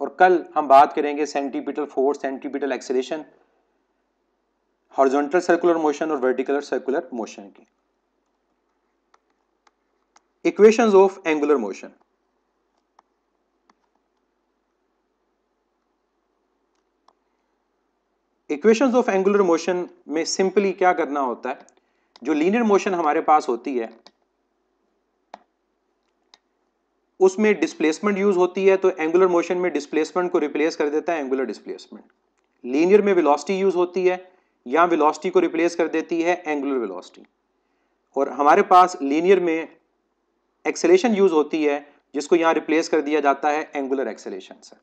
और कल हम बात करेंगे centripetal force centripetal acceleration horizontal circular motion और वर्टिकुलर सर्कुलर मोशन की equations of angular motion equations of angular motion में सिंपली क्या करना होता है जो लीनियर मोशन हमारे पास होती है उसमें डिस्प्लेसमेंट यूज होती है तो एंगुलर मोशन में डिस्प्लेसमेंट को रिप्लेस कर देता है एंगुलर डिस्प्लेसमेंट लीनियर में विलॉसिटी यूज होती है या विलॉसिटी को रिप्लेस कर देती है एंगुलर विलॉसिटी और हमारे पास लीनियर में एक्सेलेशन यूज होती है जिसको यहाँ रिप्लेस कर दिया जाता है एंगुलर एक्सेलेशन से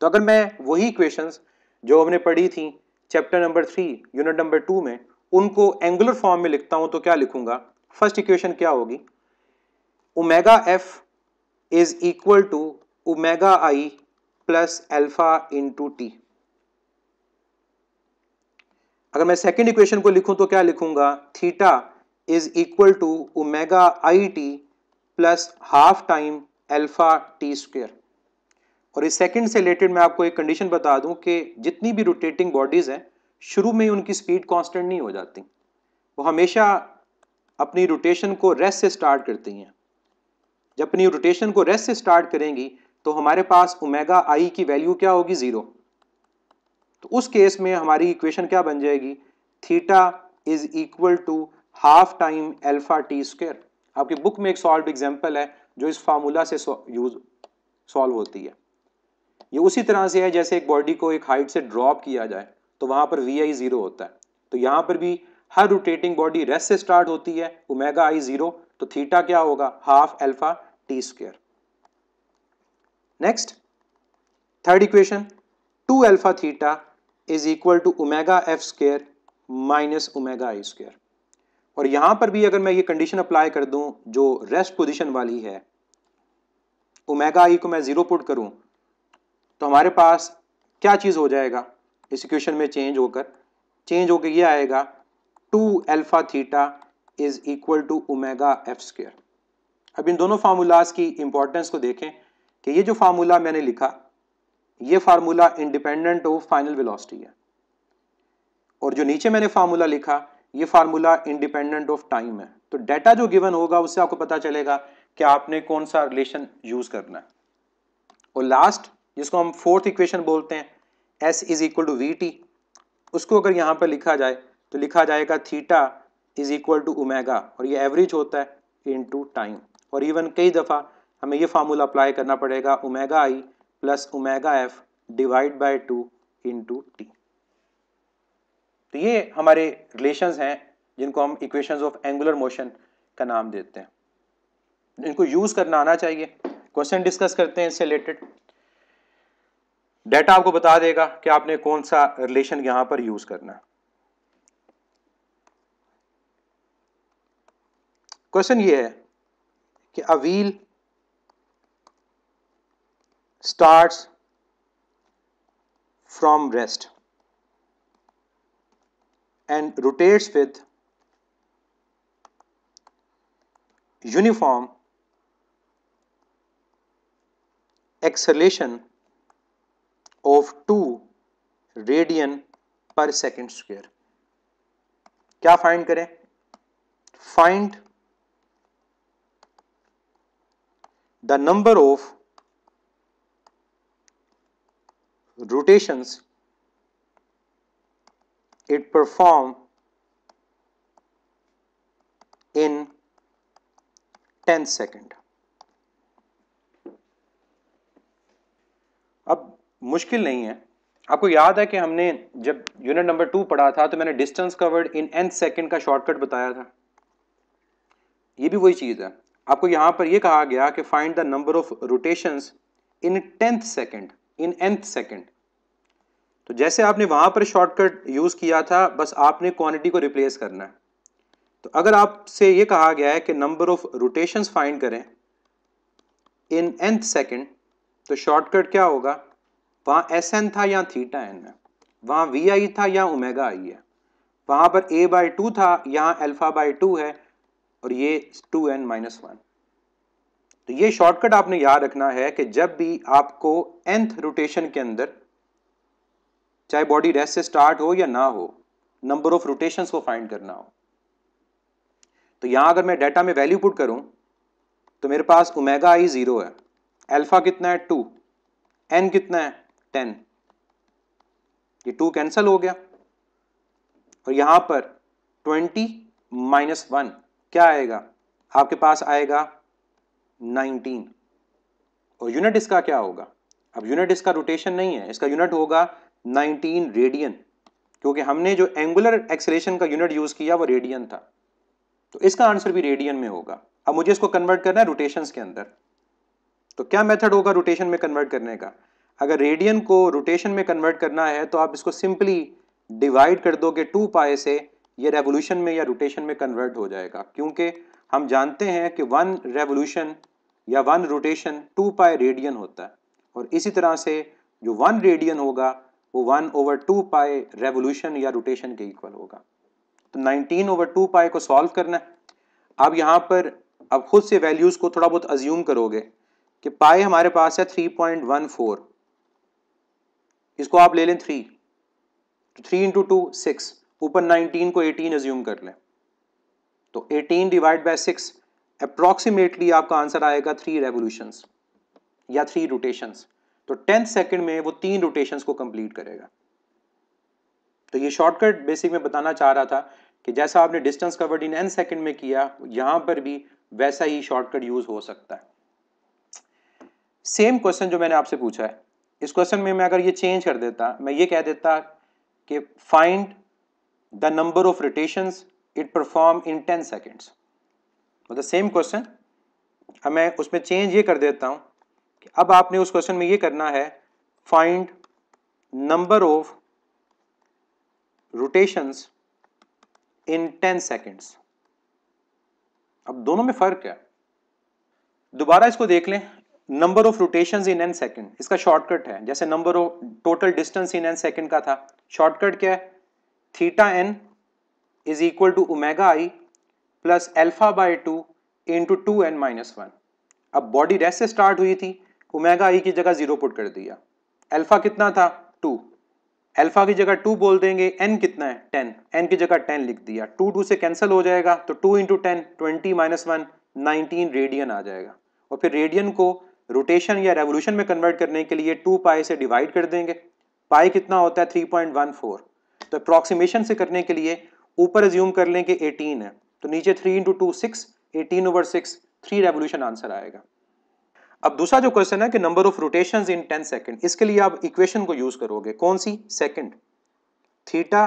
तो अगर मैं वही इक्वेशंस जो हमने पढ़ी थी chapter number three unit number two में उनको एंगुलर फॉर्म में लिखता हूं तो क्या लिखूंगा फर्स्ट इक्वेशन क्या होगी omega F is equal to omega I plus alpha into T अगर मैं सेकेंड इक्वेशन को लिखूं तो क्या लिखूंगा theta is equal to omega I T plus half time alpha T square और इस सेकंड से रिलेटेड मैं आपको एक कंडीशन बता दूं कि जितनी भी रोटेटिंग बॉडीज़ हैं शुरू में ही उनकी स्पीड कांस्टेंट नहीं हो जाती वो हमेशा अपनी रोटेशन को रेस्ट से स्टार्ट करती हैं जब अपनी रोटेशन को रेस्ट से स्टार्ट करेंगी तो हमारे पास ओमेगा आई की वैल्यू क्या होगी ज़ीरो तो उस केस में हमारी इक्वेशन क्या बन जाएगी theta is equal to half time alpha T square आपकी बुक में एक सॉल्व एग्जाम्पल है जो इस फार्मूला से यूज सॉल्व होती है ये उसी तरह से है जैसे एक बॉडी को एक हाइट से ड्रॉप किया जाए तो वहां पर वी आई ज़ीरो होता है तो यहां पर भी हर रोटेटिंग बॉडी रेस्ट से स्टार्ट होती है ओमेगा आई ज़ीरो तो थीटा क्या होगा half alpha T square next third equation two alpha theta is equal to omega F square minus omega I square और यहां पर भी अगर मैं ये कंडीशन अप्लाई कर दूं जो रेस्ट पोजिशन वाली है ओमेगा आई को मैं ज़ीरो पुट करूं तो हमारे पास क्या चीज़ हो जाएगा इस इक्वेशन में चेंज होकर चेंज होकर ये आएगा two alpha theta is equal to omega F square अब इन दोनों फार्मूलाज की इंपॉर्टेंस को देखें कि ये जो फार्मूला मैंने लिखा ये formula independent of final velocity है और जो नीचे मैंने फार्मूला लिखा ये फार्मूला इंडिपेंडेंट ऑफ टाइम है तो डाटा जो गिवन होगा उससे आपको पता चलेगा कि आपने कौन सा रिलेशन यूज़ करना है और लास्ट जिसको हम फोर्थ इक्वेशन बोलते हैं S is equal to we T उसको अगर यहाँ पर लिखा जाए तो लिखा जाएगा theta is equal to omega और ये एवरेज होता है इन टू टाइम और इवन कई दफ़ा हमें ये फार्मूला अप्लाई करना पड़ेगा omega I plus omega F divide by two into T तो ये हमारे रिलेशंस हैं जिनको हम इक्वेशंस ऑफ एंगुलर मोशन का नाम देते हैं इनको यूज़ करना आना चाहिए क्वेश्चन डिस्कस करते हैं इससे रिलेटेड डेटा आपको बता देगा कि आपने कौन सा रिलेशन यहां पर यूज करना क्वेश्चन ये है कि a wheel start from rest and rotates with uniform acceleration of two radian पर सेकेंड स्क्वेयर क्या फाइंड करें find the number of rotations it perform in 10 second अब मुश्किल नहीं है आपको याद है कि हमने जब यूनिट नंबर टू पढ़ा था तो मैंने distance covered in N second का शॉर्टकट बताया था ये भी वही चीज़ है आपको यहाँ पर यह कहा गया कि find the number of rotations in tenth second in nth second तो जैसे आपने वहाँ पर शॉर्टकट यूज़ किया था बस आपने क्वांटिटी को रिप्लेस करना है तो अगर आपसे ये कहा गया है कि नंबर ऑफ रोटेशंस फाइंड करें इन एंथ सेकेंड तो शॉर्टकट क्या होगा वहां एस एन था या थीटा एन है वहां वी आई था या ओमेगा आई है वहां पर ए बाई टू था यहाँ एल्फा बाई टू है और ये टू एन माइनस वन तो ये शॉर्टकट आपने याद रखना है कि जब भी आपको एंथ रोटेशन के अंदर चाहे बॉडी रेस्ट से स्टार्ट हो या ना हो नंबर ऑफ रोटेशंस को फाइंड करना हो तो यहां अगर मैं डाटा में वैल्यू पुट करूं तो मेरे पास ओमेगा आई ज़ीरो है एल्फा कितना है टू एन कितना है टेन ये टू कैंसल हो गया और यहां पर ट्वेंटी माइनस वन क्या आएगा आपके पास आएगा नाइनटीन और यूनिट इसका क्या होगा अब यूनिट इसका रोटेशन नहीं है इसका यूनिट होगा नाइनटीन रेडियन क्योंकि हमने जो एंगुलर एक्सलेशन का यूनिट यूज किया वो रेडियन था तो इसका आंसर भी रेडियन में होगा अब मुझे इसको कन्वर्ट करना है रोटेशन के अंदर तो क्या मेथड होगा रोटेशन में कन्वर्ट करने का अगर रेडियन को रोटेशन में कन्वर्ट करना है तो आप इसको सिंपली डिवाइड कर दोगे टू पाए से ये रेवोल्यूशन में या रोटेशन में कन्वर्ट हो जाएगा क्योंकि हम जानते हैं कि वन रेवोल्यूशन या one rotation two pi radian होता है और इसी तरह से जो वन रेडियन होगा वो one over two pi revolution या रोटेशन के इक्वल होगा तो नाइनटीन ओवर टू पाए को सॉल्व करना है अब यहाँ पर अब खुद से वैल्यूज़ को थोड़ा बहुत अज्यूम करोगे कि पाए हमारे पास है थ्री पॉइंट वन फोर इसको आप ले लें three three into two six ऊपर नाइनटीन को एटीन एज्यूम कर लें तो eighteen divide by six approximately आपका आंसर आएगा थ्री रेवोल्यूशन या थ्री रोटेशन तो टेंथ सेकंड में वो तीन रोटेशन को कंप्लीट करेगा तो ये शॉर्टकट बेसिक में बताना चाह रहा था कि जैसा आपने distance covered in N second में किया यहां पर भी वैसा ही शॉर्टकट यूज हो सकता है सेम क्वेश्चन जो मैंने आपसे पूछा है इस क्वेश्चन में मैं अगर ये चेंज कर देता मैं ये कह देता कि find the number of rotation it perform in ten seconds मतलब सेम क्वेश्चन अब मैं उसमें चेंज ये कर देता हूँ कि अब आपने उस क्वेश्चन में ये करना है find number of rotations in ten seconds अब दोनों में फ़र्क है दोबारा इसको देख लें number of rotation in N second इसका शॉर्टकट है जैसे number of total distance in N second का था शॉर्टकट क्या है theta n is equal to omega I plus alpha by two into two n minus one अब body rest से start हुई थी ओमेगा आई की जगह जीरो पुट कर दिया एल्फा कितना था टू एल्फा की जगह टू बोल देंगे एन कितना है टेन एन की जगह टेन लिख दिया टू टू से कैंसिल हो जाएगा तो two into ten twenty minus one nineteen radian आ जाएगा और फिर रेडियन को रोटेशन या रेवोल्यूशन में कन्वर्ट करने के लिए टू पाई से डिवाइड कर देंगे पाई कितना होता है थ्री पॉइंट वन फोर तो अप्रोक्सीमेशन से करने के लिए ऊपर एज्यूम कर लें कि एटीन है तो नीचे three into two six eighteen over six three revolution answer आएगा अब दूसरा जो क्वेश्चन है कि number of rotation in ten second इसके लिए आप इक्वेशन को यूज करोगे कौन सी second theta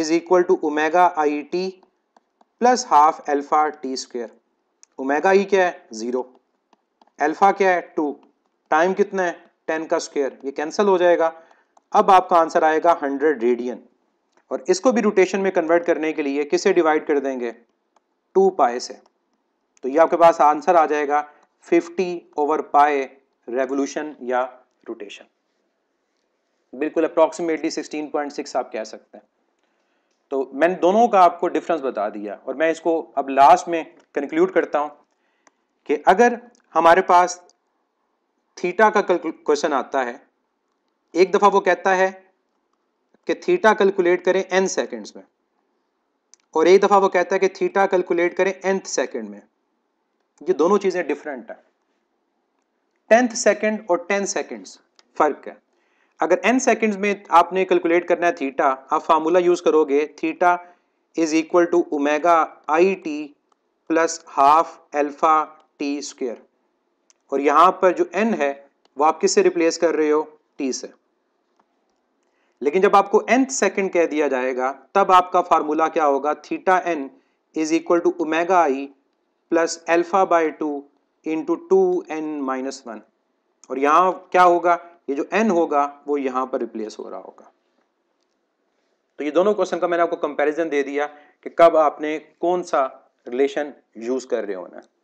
is equal to omega I T plus half alpha T square omega e क्या है जीरो अल्फा क्या है टू टाइम कितना है टेन का स्क्वेयर ये कैंसिल हो जाएगा अब आपका आंसर आएगा हंड्रेड रेडियन और इसको भी रोटेशन में कन्वर्ट करने के लिए किसे डिवाइड कर देंगे टू पाए से तो ये आपके पास आंसर आ जाएगा फिफ्टी ओवर पाए रेवोल्यूशन या रोटेशन बिल्कुल अप्रोक्सीमेटली सिक्सटीन पॉइंट सिक्स आप कह सकते हैं तो मैंने दोनों का आपको डिफरेंस बता दिया और मैं इसको अब लास्ट में कंक्लूड करता हूं कि अगर हमारे पास थीटा का क्वेश्चन आता है एक दफ़ा वो कहता है कि थीटा कैलकुलेट करें एन सेकंड्स में और एक दफ़ा वो कहता है कि थीटा कैलकुलेट करें एंथ सेकंड में ये दोनों चीज़ें डिफरेंट है टेंथ सेकंड और टेन सेकंड्स फ़र्क है अगर एन सेकंड्स में आपने कैलकुलेट करना है थीटा आप फार्मूला यूज़ करोगे theta is equal to omega I T plus half alpha T square और यहां पर जो एन है वो आप किससे रिप्लेस कर रहे हो टी से लेकिन जब आपको एन सेकंड कह दिया जाएगा तब आपका फार्मूला क्या होगा theta n is equal to omega I plus alpha by two into two n minus one और यहाँ क्या होगा ये जो एन होगा वो यहां पर रिप्लेस हो रहा होगा तो ये दोनों क्वेश्चन का मैंने आपको कंपैरिजन दे दिया कि कब आपने कौन सा रिलेशन यूज़ कर रहे होना है